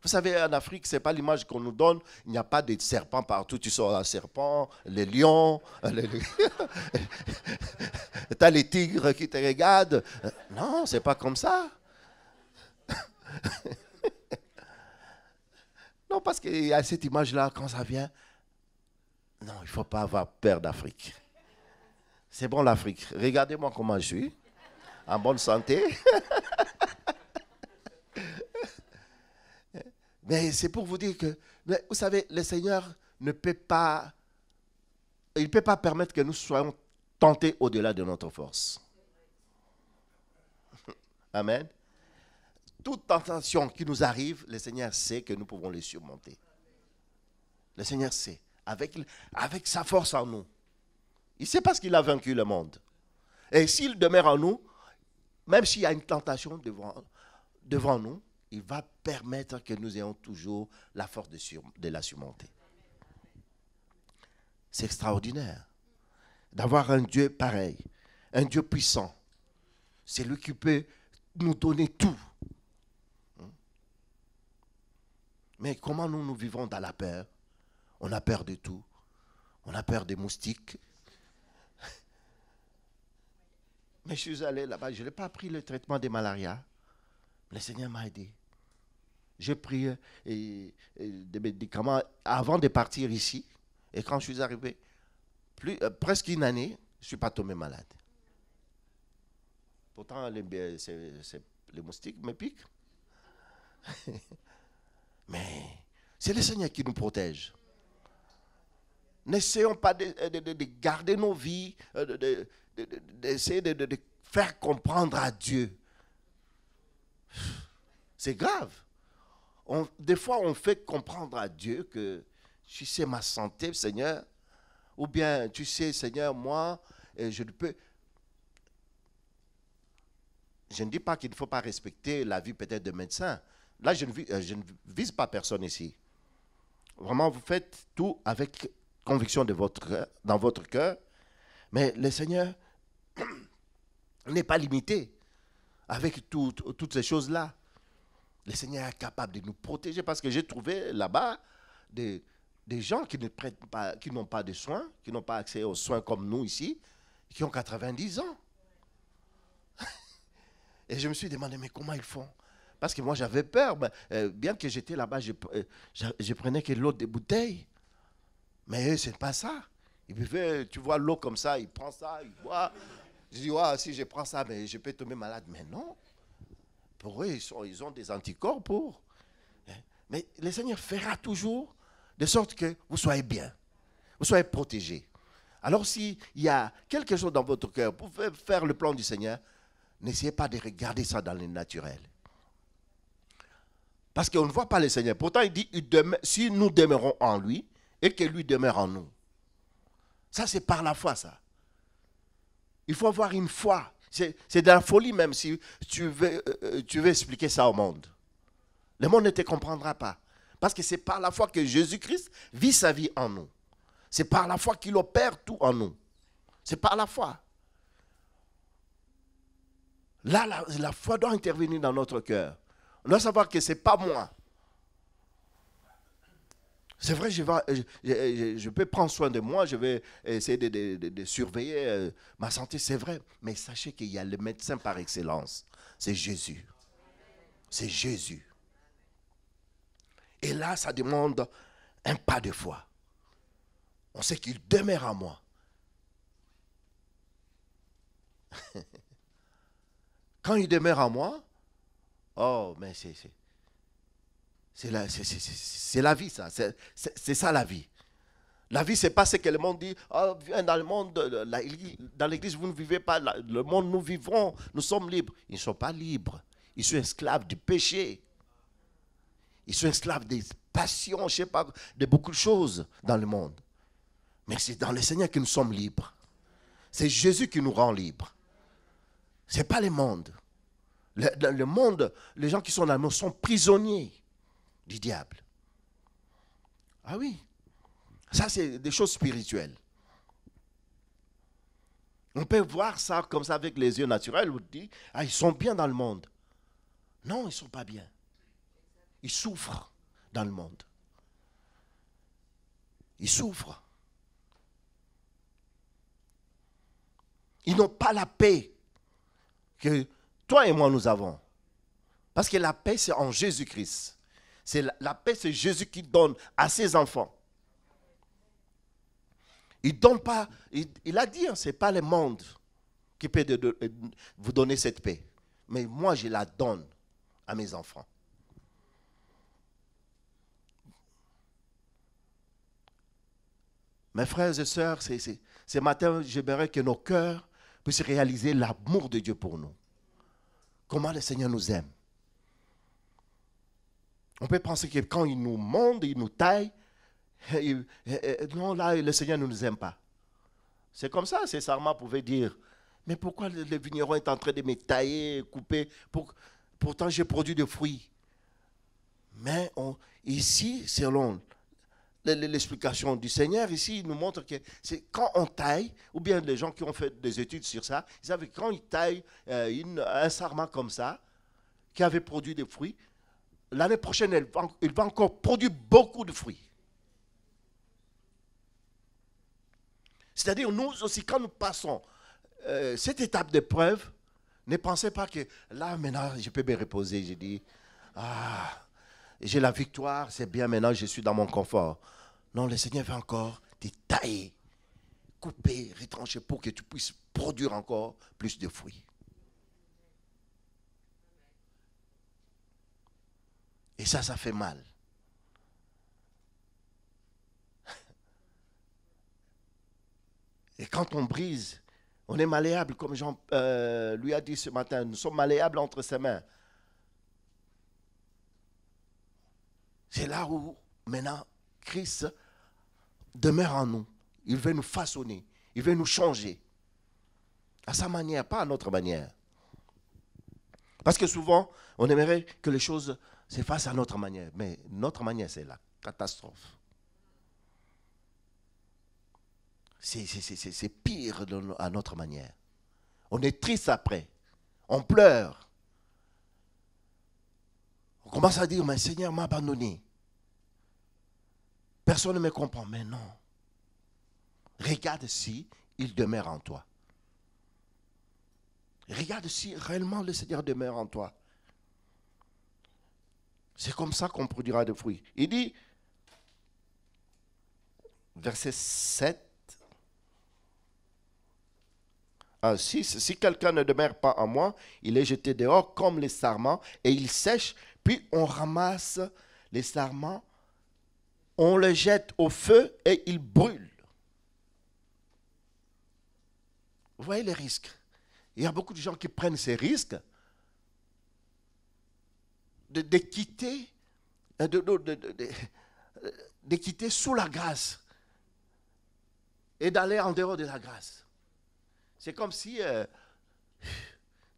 Vous savez, en Afrique, ce n'est pas l'image qu'on nous donne. Il n'y a pas de serpents partout. Tu sors un serpent, les lions, euh, tu as les tigres qui te regardent. Euh, non, ce n'est pas comme ça. non, parce qu'il y a cette image-là, quand ça vient, non, il ne faut pas avoir peur d'Afrique. C'est bon l'Afrique. Regardez-moi comment je suis, en bonne santé. Mais c'est pour vous dire que, vous savez, le Seigneur ne peut pas, il ne peut pas permettre que nous soyons tentés au-delà de notre force. Amen. Toute tentation qui nous arrive, le Seigneur sait que nous pouvons les surmonter. Le Seigneur sait, avec, avec sa force en nous. Il sait parce qu'il a vaincu le monde. Et s'il demeure en nous, même s'il y a une tentation devant, devant nous, il va permettre que nous ayons toujours la force de, la surmonter. C'est extraordinaire d'avoir un Dieu pareil, un Dieu puissant. C'est lui qui peut nous donner tout. Hein? Mais comment nous, nous vivons dans la peur On a peur de tout. On a peur des moustiques. Mais je suis allé là-bas, je n'ai pas pris le traitement des malaria. Le Seigneur m'a aidé. J'ai pris euh, des médicaments avant de partir ici. Et quand je suis arrivé, plus, euh, presque une année, je ne suis pas tombé malade. Pourtant, les, moustiques me piquent. Mais c'est le Seigneur qui nous protège. N'essayons pas de, garder nos vies, euh, d'essayer de, faire comprendre à Dieu. C'est grave on, des fois, on fait comprendre à Dieu que tu sais ma santé, Seigneur, ou bien tu sais, Seigneur, moi, je ne peux. Je ne dis pas qu'il ne faut pas respecter la vie peut-être de médecin. Là, je ne, euh, je vise pas personne ici. Vraiment, vous faites tout avec conviction de votre, dans votre cœur. Mais le Seigneur n'est pas limité avec toutes ces choses-là. Le Seigneur est capable de nous protéger parce que j'ai trouvé là-bas des, des, gens qui ne pas, qui n'ont pas de soins, qui n'ont pas accès aux soins comme nous ici, qui ont 90 ans. Et je me suis demandé, mais comment ils font Parce que moi, j'avais peur. Ben, euh, bien que j'étais là-bas, euh, je, prenais que l'eau des bouteilles. Mais eux, c'est pas ça. Ils buvaient, euh, tu vois, l'eau comme ça, ils prennent ça, ils voient. Je dis, si je prends ça, mais ben, je peux tomber malade. Mais non. Oui, ils, ont des anticorps pour. Hein. Mais le Seigneur fera toujours de sorte que vous soyez bien, vous soyez protégés. Alors s'il y a quelque chose dans votre cœur, pour faire le plan du Seigneur, n'essayez pas de regarder ça dans le naturel. Parce qu'on ne voit pas le Seigneur. Pourtant, il dit, si nous demeurons en lui et que lui demeure en nous. Ça, c'est par la foi, ça. Il faut avoir une foi c'est de la folie même si tu veux, euh, euh, tu veux expliquer ça au monde. Le monde ne te comprendra pas. Parce que c'est par la foi que Jésus-Christ vit sa vie en nous. C'est par la foi qu'il opère tout en nous. C'est par la foi. Là, la, la foi doit intervenir dans notre cœur. On doit savoir que ce n'est pas moi. C'est vrai, je, vais, je, peux prendre soin de moi, je vais essayer de, surveiller euh, ma santé, c'est vrai. Mais sachez qu'il y a le médecin par excellence, c'est Jésus. C'est Jésus. Et là, ça demande un pas de foi. On sait qu'il demeure en moi. Quand il demeure en moi, oh, mais c'est c'est la, c'est, la vie, ça. C'est, ça la vie. La vie, ce n'est pas ce que le monde dit. Oh, viens dans le monde, euh, dans l'église, vous ne vivez pas. le monde, nous vivons, nous sommes libres. Ils ne sont pas libres. Ils sont esclaves du péché. Ils sont esclaves des passions, je sais pas, de beaucoup de choses dans le monde. Mais c'est dans le Seigneur que nous sommes libres. C'est Jésus qui nous rend libres. Ce n'est pas le monde. Le, le, monde, les gens qui sont dans le monde sont prisonniers du diable. Ah oui, ça c'est des choses spirituelles. On peut voir ça comme ça avec les yeux naturels, on dit, ah, ils sont bien dans le monde. Non, ils ne sont pas bien. Ils souffrent dans le monde. Ils souffrent. Ils n'ont pas la paix que toi et moi nous avons. Parce que la paix, c'est en Jésus-Christ. C'est la, paix, c'est Jésus qui donne à ses enfants. Il donne pas, il, a dit, hein, c'est ce n'est pas le monde qui peut de, vous donner cette paix. Mais moi, je la donne à mes enfants. Mes frères et sœurs, ce matin, j'aimerais que nos cœurs puissent réaliser l'amour de Dieu pour nous. Comment le Seigneur nous aime. On peut penser que quand il nous monde, il nous taille, non, là, le Seigneur ne nous aime pas. C'est comme ça, ces Sarma pouvaient dire, mais pourquoi le, vigneron est en train de me tailler, couper Pourtant, j'ai produit des fruits. Mais ici, selon l'explication du Seigneur, ici, il nous montre que c'est quand on taille, ou bien les gens qui ont fait des études sur ça, ils savent quand ils taillent euh, un sarment comme ça, qui avait produit des fruits, l'année prochaine, il va encore produire beaucoup de fruits. C'est-à-dire, nous aussi, quand nous passons euh, cette étape d'épreuve, ne pensez pas que là, maintenant, je peux me reposer. Je dis, ah, j'ai la victoire, c'est bien, maintenant, je suis dans mon confort. Non, le Seigneur va encore te tailler, couper, retrancher pour que tu puisses produire encore plus de fruits. Et ça, ça fait mal. Et quand on brise, on est malléable, comme Jean euh, lui a dit ce matin, nous sommes malléables entre ses mains. C'est là où maintenant Christ demeure en nous. Il veut nous façonner, il veut nous changer. À sa manière, pas à notre manière. Parce que souvent, on aimerait que les choses c'est face à notre manière. Mais notre manière, c'est la catastrophe. C'est pire à notre manière. On est triste après. On pleure. On commence à dire, mais Seigneur m'a abandonné. Personne ne me comprend. Mais non. Regarde si il demeure en toi. Regarde si réellement le Seigneur demeure en toi. C'est comme ça qu'on produira des fruits. Il dit, verset 7 ah, si quelqu'un ne demeure pas en moi, il est jeté dehors comme les sarments et il sèche, puis on ramasse les sarments, on les jette au feu et ils brûlent. Vous voyez les risques. Il y a beaucoup de gens qui prennent ces risques de quitter, euh, de euh, sous la grâce et d'aller en dehors de la grâce. C'est comme si euh,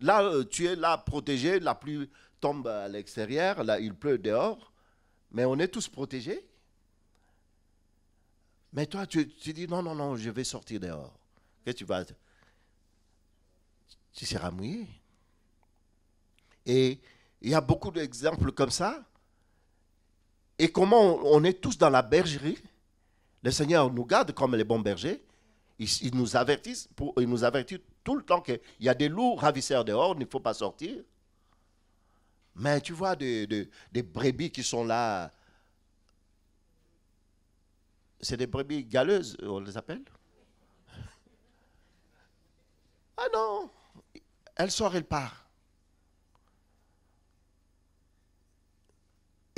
là, tu es là protégé, la pluie tombe à l'extérieur, là, il pleut dehors, mais on est tous protégés. Mais toi, tu, tu dis non, non, non, je vais sortir dehors. Que tu vas. Tu seras mouillé. Et il y a beaucoup d'exemples comme ça. Et comment on, est tous dans la bergerie. Le Seigneur nous garde comme les bons bergers. Il, nous, avertit il nous avertit tout le temps qu'il y a des loups ravisseurs dehors, il ne faut pas sortir. Mais tu vois des, des, brebis qui sont là. C'est des brebis galeuses, on les appelle Ah non, elles sortent, elles part.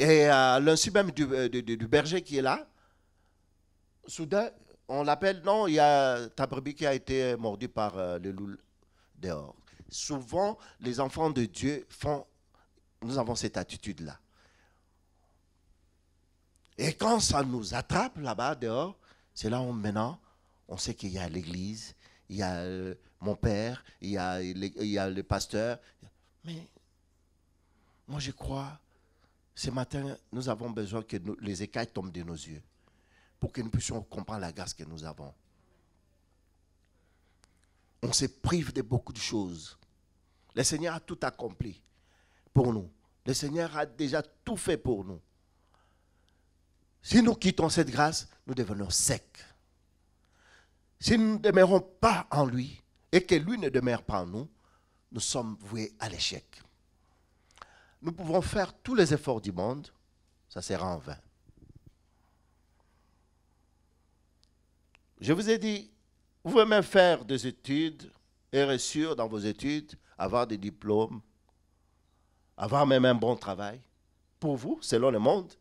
Et à euh, l'insu même euh, du, berger qui est là, soudain, on l'appelle, non, il y a ta brebis qui a été mordu par euh, le loup dehors. Souvent, les enfants de Dieu font, nous avons cette attitude-là. Et quand ça nous attrape là-bas dehors, c'est là où maintenant, on sait qu'il y a l'église, il y a mon père, il il y a le pasteur. Mais moi, je crois ce matin, nous avons besoin que les écailles tombent de nos yeux pour que nous puissions comprendre la grâce que nous avons. On se prive de beaucoup de choses. Le Seigneur a tout accompli pour nous. Le Seigneur a déjà tout fait pour nous. Si nous quittons cette grâce, nous devenons secs. Si nous ne demeurons pas en lui et que lui ne demeure pas en nous, nous sommes voués à l'échec nous pouvons faire tous les efforts du monde, ça sera en vain. Je vous ai dit, vous pouvez même faire des études, être sûr dans vos études, avoir des diplômes, avoir même un bon travail, pour vous, selon le monde,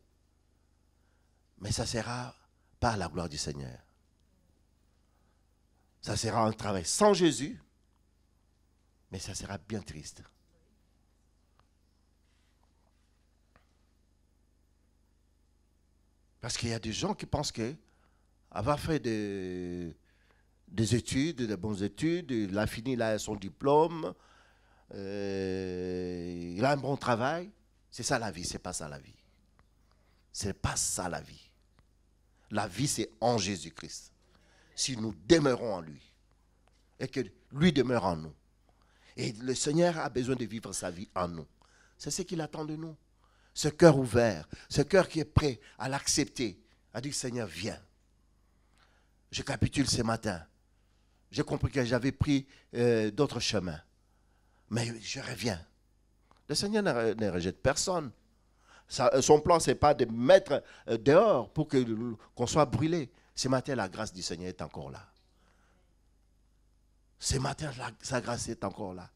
mais ça sera pas la gloire du Seigneur. Ça sera un travail sans Jésus, mais ça sera bien triste. Parce qu'il y a des gens qui pensent que fait des, des études, des bonnes études, il a fini là, son diplôme, euh, il a un bon travail, c'est ça la vie, c'est pas ça la vie. C'est pas ça la vie. La vie, c'est en Jésus-Christ. Si nous demeurons en lui et que lui demeure en nous. Et le Seigneur a besoin de vivre sa vie en nous. C'est ce qu'il attend de nous ce cœur ouvert, ce cœur qui est prêt à l'accepter, à dire Seigneur, viens. Je capitule ce matin. J'ai compris que j'avais pris euh, d'autres chemins. Mais je reviens. Le Seigneur ne, rejette personne. Euh, son plan, ce n'est pas de mettre euh, dehors pour qu'on soit brûlé. Ce matin, la grâce du Seigneur est encore là. Ce matin, sa grâce est encore là.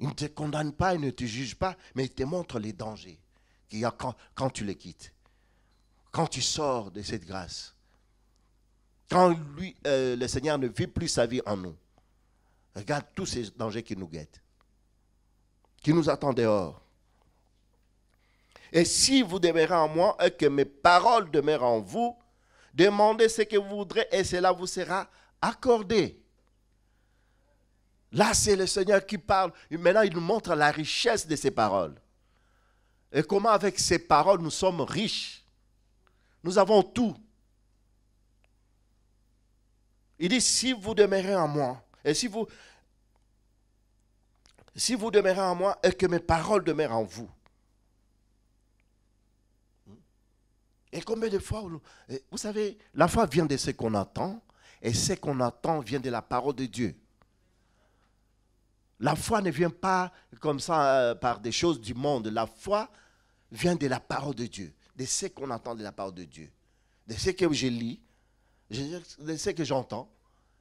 Il ne te condamne pas, il ne te juge pas, mais il te montre les dangers qu'il y a quand, tu les quittes, quand tu sors de cette grâce, quand lui, euh, le Seigneur ne vit plus sa vie en nous. Regarde tous ces dangers qui nous guettent, qui nous attendent dehors. Et si vous demeurez en moi et que mes paroles demeurent en vous, demandez ce que vous voudrez et cela vous sera accordé. Là, c'est le Seigneur qui parle. maintenant, il nous montre la richesse de ses paroles. Et comment avec ses paroles, nous sommes riches. Nous avons tout. Il dit, si vous demeurez en moi, et si vous, si vous demeurez en moi, et que mes paroles demeurent en vous. Et combien de fois, vous savez, la foi vient de ce qu'on entend, et ce qu'on entend vient de la parole de Dieu. La foi ne vient pas comme ça euh, par des choses du monde. La foi vient de la parole de Dieu, de ce qu'on entend de la parole de Dieu, de ce que je lis, de ce que j'entends.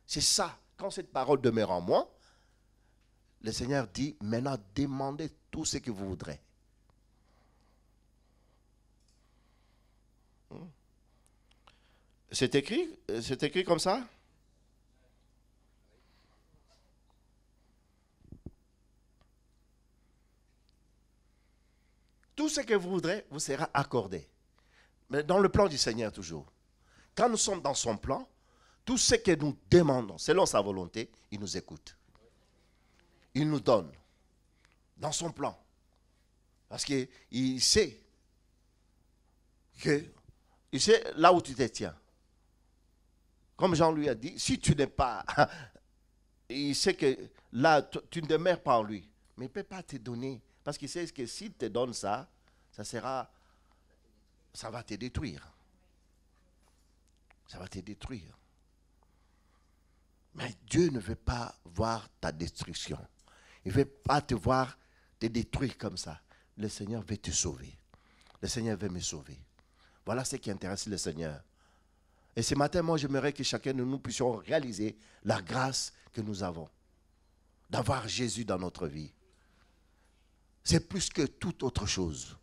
C'est ça. Quand cette parole demeure en moi, le Seigneur dit, maintenant demandez tout ce que vous voudrez. Hmm. C'est écrit, euh, c'est écrit comme ça tout ce que vous voudrez vous sera accordé. Mais dans le plan du Seigneur toujours. Quand nous sommes dans son plan, tout ce que nous demandons, selon sa volonté, il nous écoute. Il nous donne dans son plan. Parce qu'il sait que il sait là où tu te tiens. Comme Jean lui a dit, si tu n'es pas, il sait que là, tu ne demeures pas en lui. Mais il ne peut pas te donner. Parce qu'il sait que s'il te donne ça, ça sera, ça va te détruire. Ça va te détruire. Mais Dieu ne veut pas voir ta destruction. Il ne veut pas te voir te détruire comme ça. Le Seigneur veut te sauver. Le Seigneur veut me sauver. Voilà ce qui intéresse le Seigneur. Et ce matin, moi, j'aimerais que chacun de nous puissions réaliser la grâce que nous avons d'avoir Jésus dans notre vie. C'est plus que toute autre chose.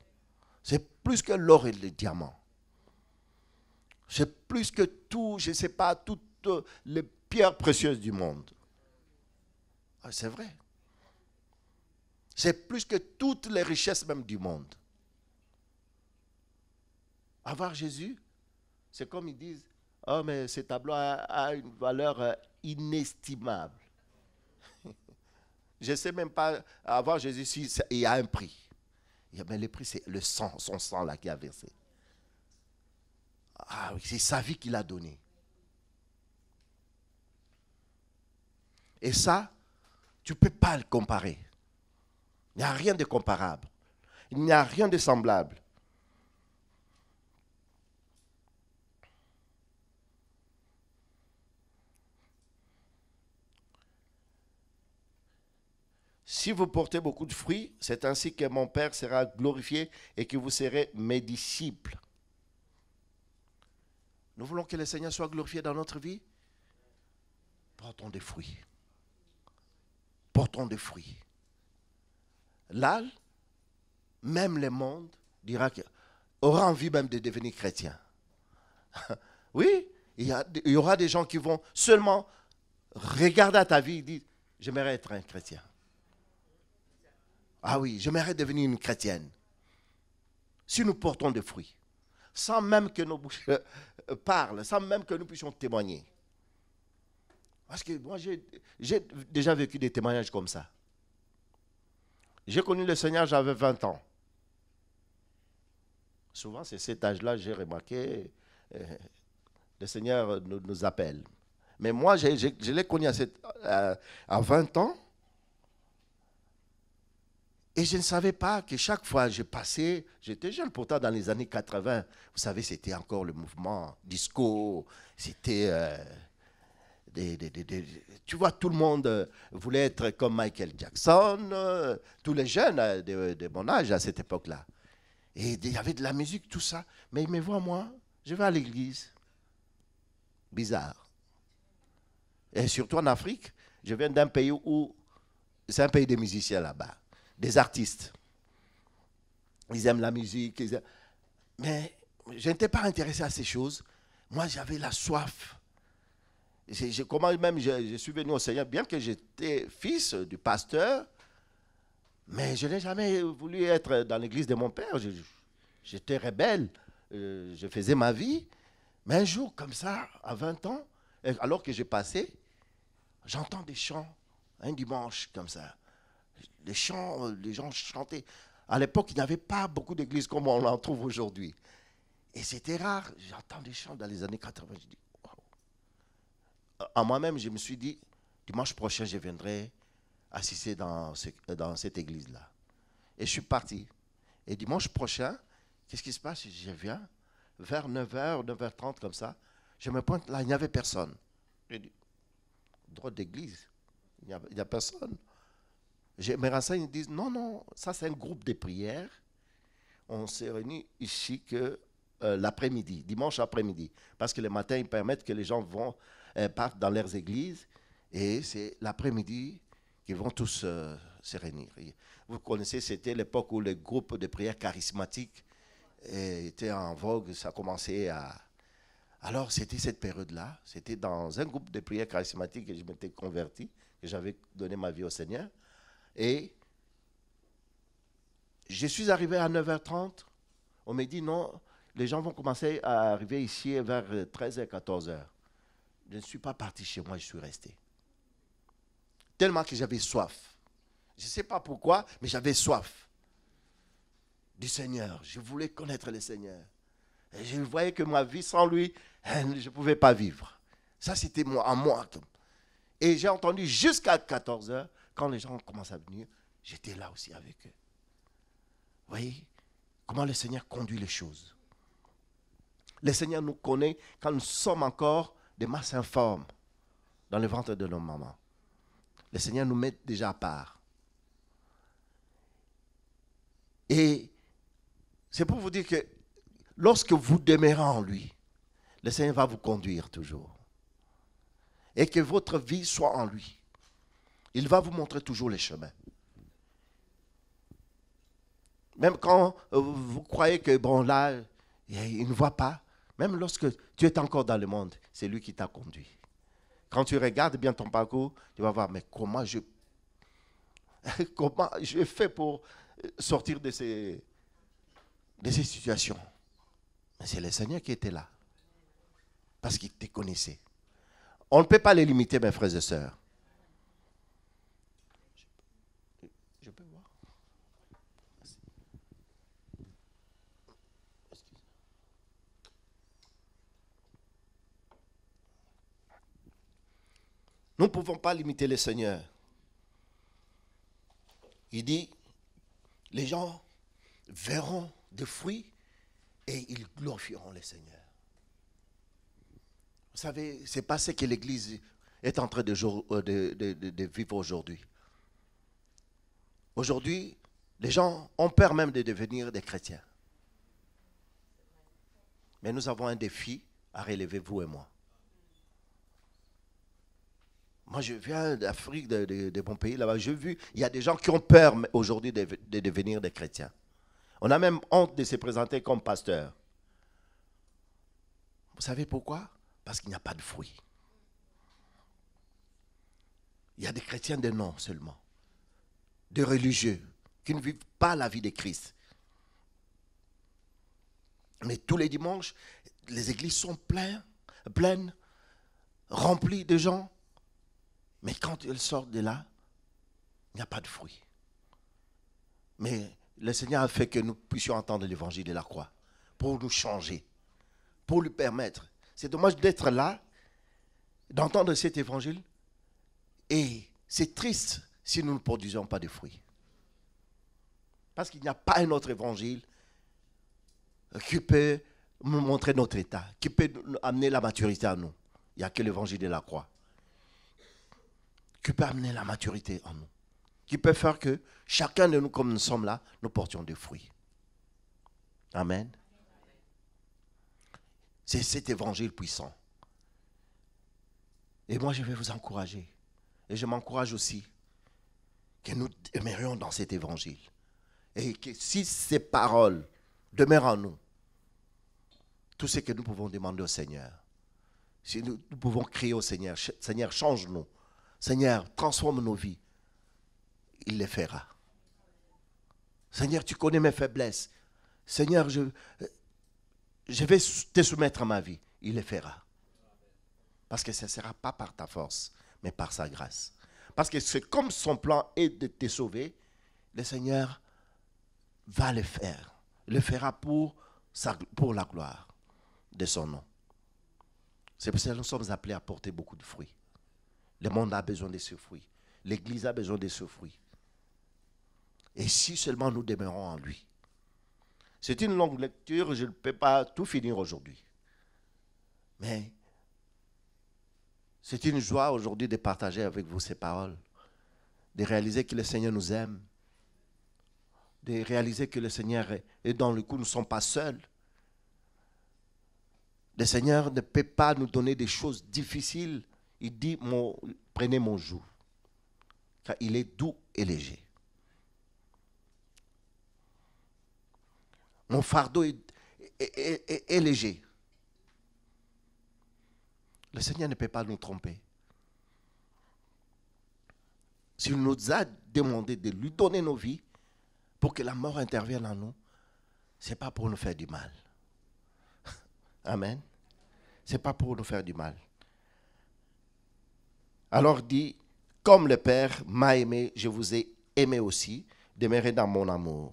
C'est plus que l'or et le diamant. C'est plus que tout, je ne sais pas, toutes les pierres précieuses du monde. Ah, c'est vrai. C'est plus que toutes les richesses même du monde. Avoir Jésus, c'est comme ils disent, oh mais ce tableau a, une valeur euh, inestimable. je ne sais même pas avoir Jésus il y a un prix. Mais le prix, c'est le sang, son sang là qui a versé. Ah oui, c'est sa vie qu'il a donnée. Et ça, tu ne peux pas le comparer. Il n'y a rien de comparable. Il n'y a rien de semblable. Si vous portez beaucoup de fruits, c'est ainsi que mon Père sera glorifié et que vous serez mes disciples. Nous voulons que le Seigneur soit glorifié dans notre vie. Portons des fruits. Portons des fruits. Là, même le monde dira que, aura envie même de devenir chrétien. oui, il y, il y, aura des gens qui vont seulement regarder à ta vie et dire, j'aimerais être un chrétien. Ah oui, j'aimerais devenir une chrétienne. Si nous portons des fruits, sans même que nos bouches euh, parlent, sans même que nous puissions témoigner. Parce que moi, j'ai déjà vécu des témoignages comme ça. J'ai connu le Seigneur, j'avais 20 ans. Souvent, c'est cet âge-là, j'ai remarqué, euh, le Seigneur nous, appelle. Mais moi, je, l'ai connu à 20 ans. Et je ne savais pas que chaque fois que je passais, j'étais jeune pourtant dans les années 80, vous savez, c'était encore le mouvement disco, c'était... Euh, tu vois, tout le monde euh, voulait être comme Michael Jackson, euh, tous les jeunes de, de, mon âge à cette époque-là. Et il y avait de la musique, tout ça. Mais il me voit, moi, je vais à l'église. Bizarre. Et surtout en Afrique, je viens d'un pays où c'est un pays des musiciens là-bas des artistes. Ils aiment la musique. Mais je n'étais pas intéressé à ces choses. Moi, j'avais la soif. Je, je, même je, suis venu au Seigneur, bien que j'étais fils du pasteur, mais je n'ai jamais voulu être dans l'église de mon père. J'étais rebelle. Euh, je faisais ma vie. Mais un jour, comme ça, à 20 ans, alors que j'ai passé, j'entends des chants un dimanche comme ça les chants, euh, les gens chantaient. À l'époque, il n'y avait pas beaucoup d'églises comme on en trouve aujourd'hui. Et c'était rare. J'entends des chants dans les années 80. Je moi-même, je me suis dit, dimanche prochain, je viendrai assister dans, cette église-là. Et je suis parti. Et dimanche prochain, qu'est-ce qui se passe Je viens vers 9h, 9h30 comme ça. Je me pointe là, il n'y avait personne. Je dis, droit d'église, il n'y a, personne. Je me renseigne, disent non, non, ça c'est un groupe de prières. On s'est réunis ici que euh, l'après-midi, dimanche après-midi, parce que le matin ils permettent que les gens vont euh, partent dans leurs églises et c'est l'après-midi qu'ils vont tous euh, se réunir. Vous connaissez, c'était l'époque où les groupes de prières charismatiques étaient en vogue, ça commençait à alors, c'était cette période-là. C'était dans un groupe de prières charismatique que je m'étais converti, que j'avais donné ma vie au Seigneur. Et je suis arrivé à 9h30. On m'a dit non, les gens vont commencer à arriver ici vers 13h, 14h. Je ne suis pas parti chez moi, je suis resté. Tellement que j'avais soif. Je ne sais pas pourquoi, mais j'avais soif du Seigneur. Je voulais connaître le Seigneur. Et je voyais que ma vie sans lui, je ne pouvais pas vivre. Ça, c'était moi, à moi. Et j'ai entendu jusqu'à 14 heures quand les gens commencent à venir, j'étais là aussi avec eux. Vous voyez comment le Seigneur conduit les choses. Le Seigneur nous connaît quand nous sommes encore des masses informes dans le ventre de nos mamans. Le Seigneur nous met déjà à part. Et c'est pour vous dire que lorsque vous demeurez en lui, le Seigneur va vous conduire toujours. Et que votre vie soit en lui. Il va vous montrer toujours les chemins. Même quand euh, vous croyez que, bon, là, il ne voit pas, même lorsque tu es encore dans le monde, c'est lui qui t'a conduit. Quand tu regardes bien ton parcours, tu vas voir, mais comment je, comment je fais pour sortir de ces, de ces situations Mais c'est le Seigneur qui était là, parce qu'il te connaissait. On ne peut pas les limiter, mes frères et sœurs. Nous ne pouvons pas limiter le Seigneur. Il dit, les gens verront des fruits et ils glorifieront le Seigneur. Vous savez, ce n'est pas ce que l'Église est en train euh, de, vivre aujourd'hui. Aujourd'hui, les gens ont peur même de devenir des chrétiens. Mais nous avons un défi à relever, vous et moi. Moi, je viens d'Afrique, de, mon pays là-bas. J'ai vu, il y a des gens qui ont peur aujourd'hui de, devenir des chrétiens. On a même honte de se présenter comme pasteur. Vous savez pourquoi Parce qu'il n'y a pas de fruits. Il y a des chrétiens de nom seulement, de religieux, qui ne vivent pas la vie de Christ. Mais tous les dimanches, les églises sont pleines, pleines, remplies de gens mais quand elle sort de là, il n'y a pas de fruit. Mais le Seigneur a fait que nous puissions entendre l'évangile de la croix pour nous changer, pour lui permettre. C'est dommage d'être là, d'entendre cet évangile, et c'est triste si nous ne produisons pas de fruits. Parce qu'il n'y a pas un autre évangile qui peut nous montrer notre état, qui peut amener la maturité à nous. Il n'y a que l'évangile de la croix qui peut amener la maturité en nous, qui peut faire que chacun de nous, comme nous sommes là, nous portions des fruits. Amen. C'est cet évangile puissant. Et moi, je vais vous encourager. Et je m'encourage aussi que nous demeurions dans cet évangile. Et que si ces paroles demeurent en nous, tout ce que nous pouvons demander au Seigneur, si nous, pouvons crier au Seigneur, Seigneur, change-nous, Seigneur, transforme nos vies. Il les fera. Seigneur, tu connais mes faiblesses. Seigneur, je, je vais te soumettre à ma vie. Il les fera. Parce que ce ne sera pas par ta force, mais par sa grâce. Parce que c'est comme son plan est de te sauver, le Seigneur va le faire. Le fera pour, pour la gloire de son nom. C'est pour ça que nous sommes appelés à porter beaucoup de fruits. Le monde a besoin de ce fruit. L'Église a besoin de ce fruit. Et si seulement nous demeurons en lui. C'est une longue lecture, je ne peux pas tout finir aujourd'hui. Mais c'est une joie aujourd'hui de partager avec vous ces paroles, de réaliser que le Seigneur nous aime, de réaliser que le Seigneur est dans le coup, nous ne sommes pas seuls. Le Seigneur ne peut pas nous donner des choses difficiles il dit, mon, prenez mon joug, car il est doux et léger. Mon fardeau est, léger. Le Seigneur ne peut pas nous tromper. S'il nous a demandé de lui donner nos vies pour que la mort intervienne en nous, ce n'est pas pour nous faire du mal. Amen. Ce n'est pas pour nous faire du mal. Alors dit, comme le Père m'a aimé, je vous ai aimé aussi, demeurez dans mon amour.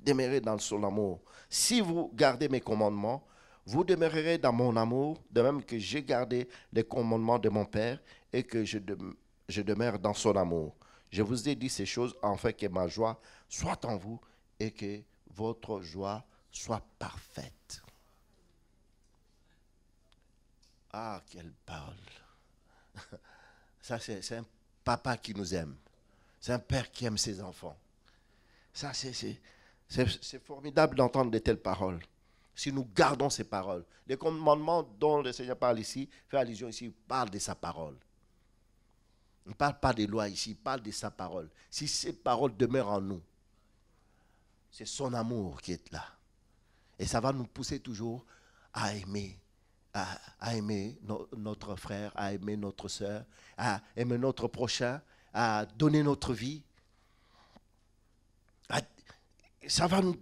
Demeurez dans son amour. Si vous gardez mes commandements, vous demeurerez dans mon amour, de même que j'ai gardé les commandements de mon Père et que je, je demeure dans son amour. Je vous ai dit ces choses afin que ma joie soit en vous et que votre joie soit parfaite. Ah, quelle parole! Ça, c'est un papa qui nous aime. C'est un père qui aime ses enfants. Ça, c'est formidable d'entendre de telles paroles. Si nous gardons ces paroles, les commandements dont le Seigneur parle ici, fait allusion ici, parle de sa parole. Il ne parle pas des lois ici, il parle de sa parole. Si ces paroles demeurent en nous, c'est son amour qui est là. Et ça va nous pousser toujours à aimer à, aimer notre frère, à aimer notre soeur, à aimer notre prochain, à donner notre vie. ça va nous,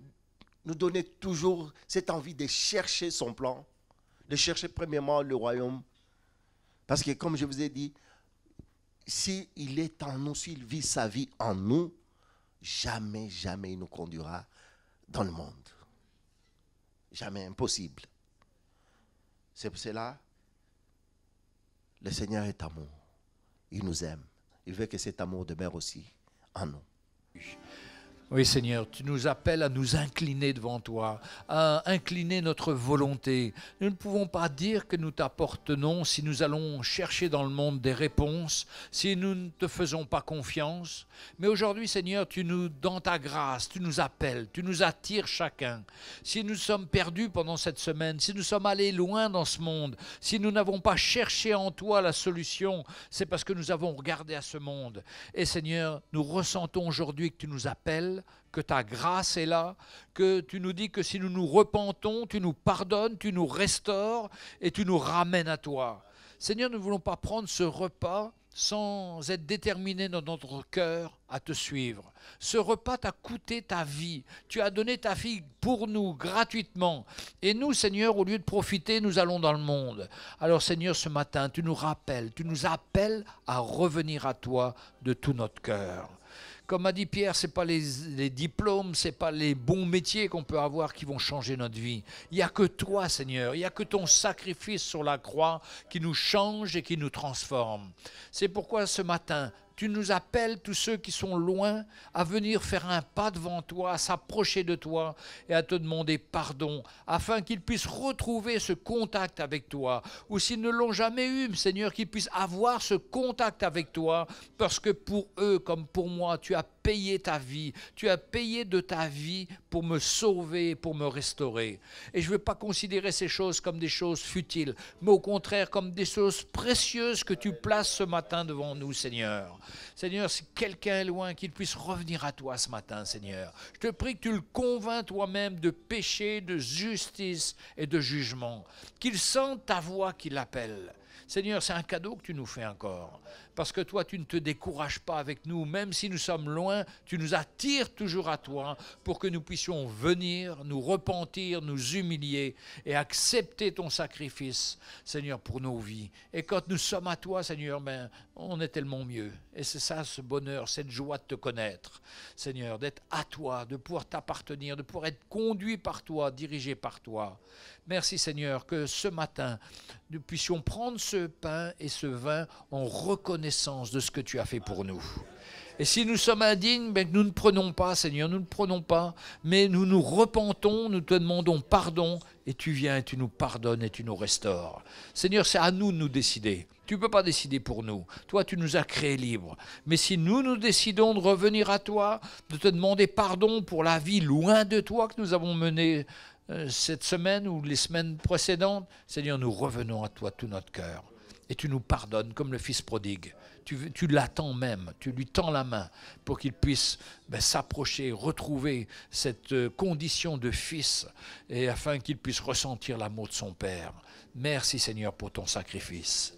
nous donner toujours cette envie de chercher son plan, de chercher premièrement le royaume. Parce que comme je vous ai dit, s'il il est en nous, s'il vit sa vie en nous, jamais, jamais il nous conduira dans le monde. Jamais impossible. C'est pour cela, le Seigneur
est amour. Il nous aime. Il veut que cet amour demeure aussi en nous. Oui Seigneur, tu nous appelles à nous incliner devant toi, à incliner notre volonté. Nous ne pouvons pas dire que nous t'appartenons si nous allons chercher dans le monde des réponses, si nous ne te faisons pas confiance. Mais aujourd'hui Seigneur, tu nous, dans ta grâce, tu nous appelles, tu nous attires chacun. Si nous sommes perdus pendant cette semaine, si nous sommes allés loin dans ce monde, si nous n'avons pas cherché en toi la solution, c'est parce que nous avons regardé à ce monde. Et Seigneur, nous ressentons aujourd'hui que tu nous appelles que ta grâce est là, que tu nous dis que si nous nous repentons, tu nous pardonnes, tu nous restaures et tu nous ramènes à toi. Seigneur, nous ne voulons pas prendre ce repas sans être déterminés dans notre cœur à te suivre. Ce repas t'a coûté ta vie. Tu as donné ta fille pour nous gratuitement. Et nous, Seigneur, au lieu de profiter, nous allons dans le monde. Alors Seigneur, ce matin, tu nous rappelles, tu nous appelles à revenir à toi de tout notre cœur. Comme a dit Pierre, ce n'est pas les, diplômes, ce n'est pas les bons métiers qu'on peut avoir qui vont changer notre vie. Il n'y a que toi, Seigneur. Il n'y a que ton sacrifice sur la croix qui nous change et qui nous transforme. C'est pourquoi ce matin, tu nous appelles tous ceux qui sont loin à venir faire un pas devant toi, à s'approcher de toi et à te demander pardon, afin qu'ils puissent retrouver ce contact avec toi. Ou s'ils ne l'ont jamais eu, Seigneur, qu'ils puissent avoir ce contact avec toi, parce que pour eux, comme pour moi, tu as payé ta vie. Tu as payé de ta vie pour me sauver, pour me restaurer. Et je ne veux pas considérer ces choses comme des choses futiles, mais au contraire comme des choses précieuses que tu places ce matin devant nous, Seigneur. Seigneur, si quelqu'un est loin, qu'il puisse revenir à toi ce matin, Seigneur. Je te prie que tu le convainques toi-même de péché, de justice et de jugement. Qu'il sente ta voix qui l'appelle. Seigneur, c'est un cadeau que tu nous fais encore parce que toi, tu ne te décourages pas avec nous, même si nous sommes loin, tu nous attires toujours à toi pour que nous puissions venir, nous repentir, nous humilier et accepter ton sacrifice, Seigneur, pour nos vies. Et quand nous sommes à toi, Seigneur, ben, on est tellement mieux. Et c'est ça ce bonheur, cette joie de te connaître, Seigneur, d'être à toi, de pouvoir t'appartenir, de pouvoir être conduit par toi, dirigé par toi. Merci Seigneur que ce matin, nous puissions prendre ce pain et ce vin en reconnaissance de ce que tu as fait pour nous. Et si nous sommes indignes, ben, nous ne prenons pas, Seigneur, nous ne prenons pas, mais nous nous repentons, nous te demandons pardon, et tu viens et tu nous pardonnes et tu nous restaures. Seigneur, c'est à nous de nous décider. Tu ne peux pas décider pour nous. Toi, tu nous as créés libres. Mais si nous nous décidons de revenir à toi, de te demander pardon pour la vie loin de toi que nous avons menée euh, cette semaine ou les semaines précédentes, Seigneur, nous revenons à toi tout notre cœur. Et tu nous pardonnes comme le Fils prodigue tu, l'attends même, tu lui tends la main pour qu'il puisse ben, s'approcher, retrouver cette euh, condition de fils, et afin qu'il puisse ressentir l'amour de son Père. Merci Seigneur pour ton sacrifice.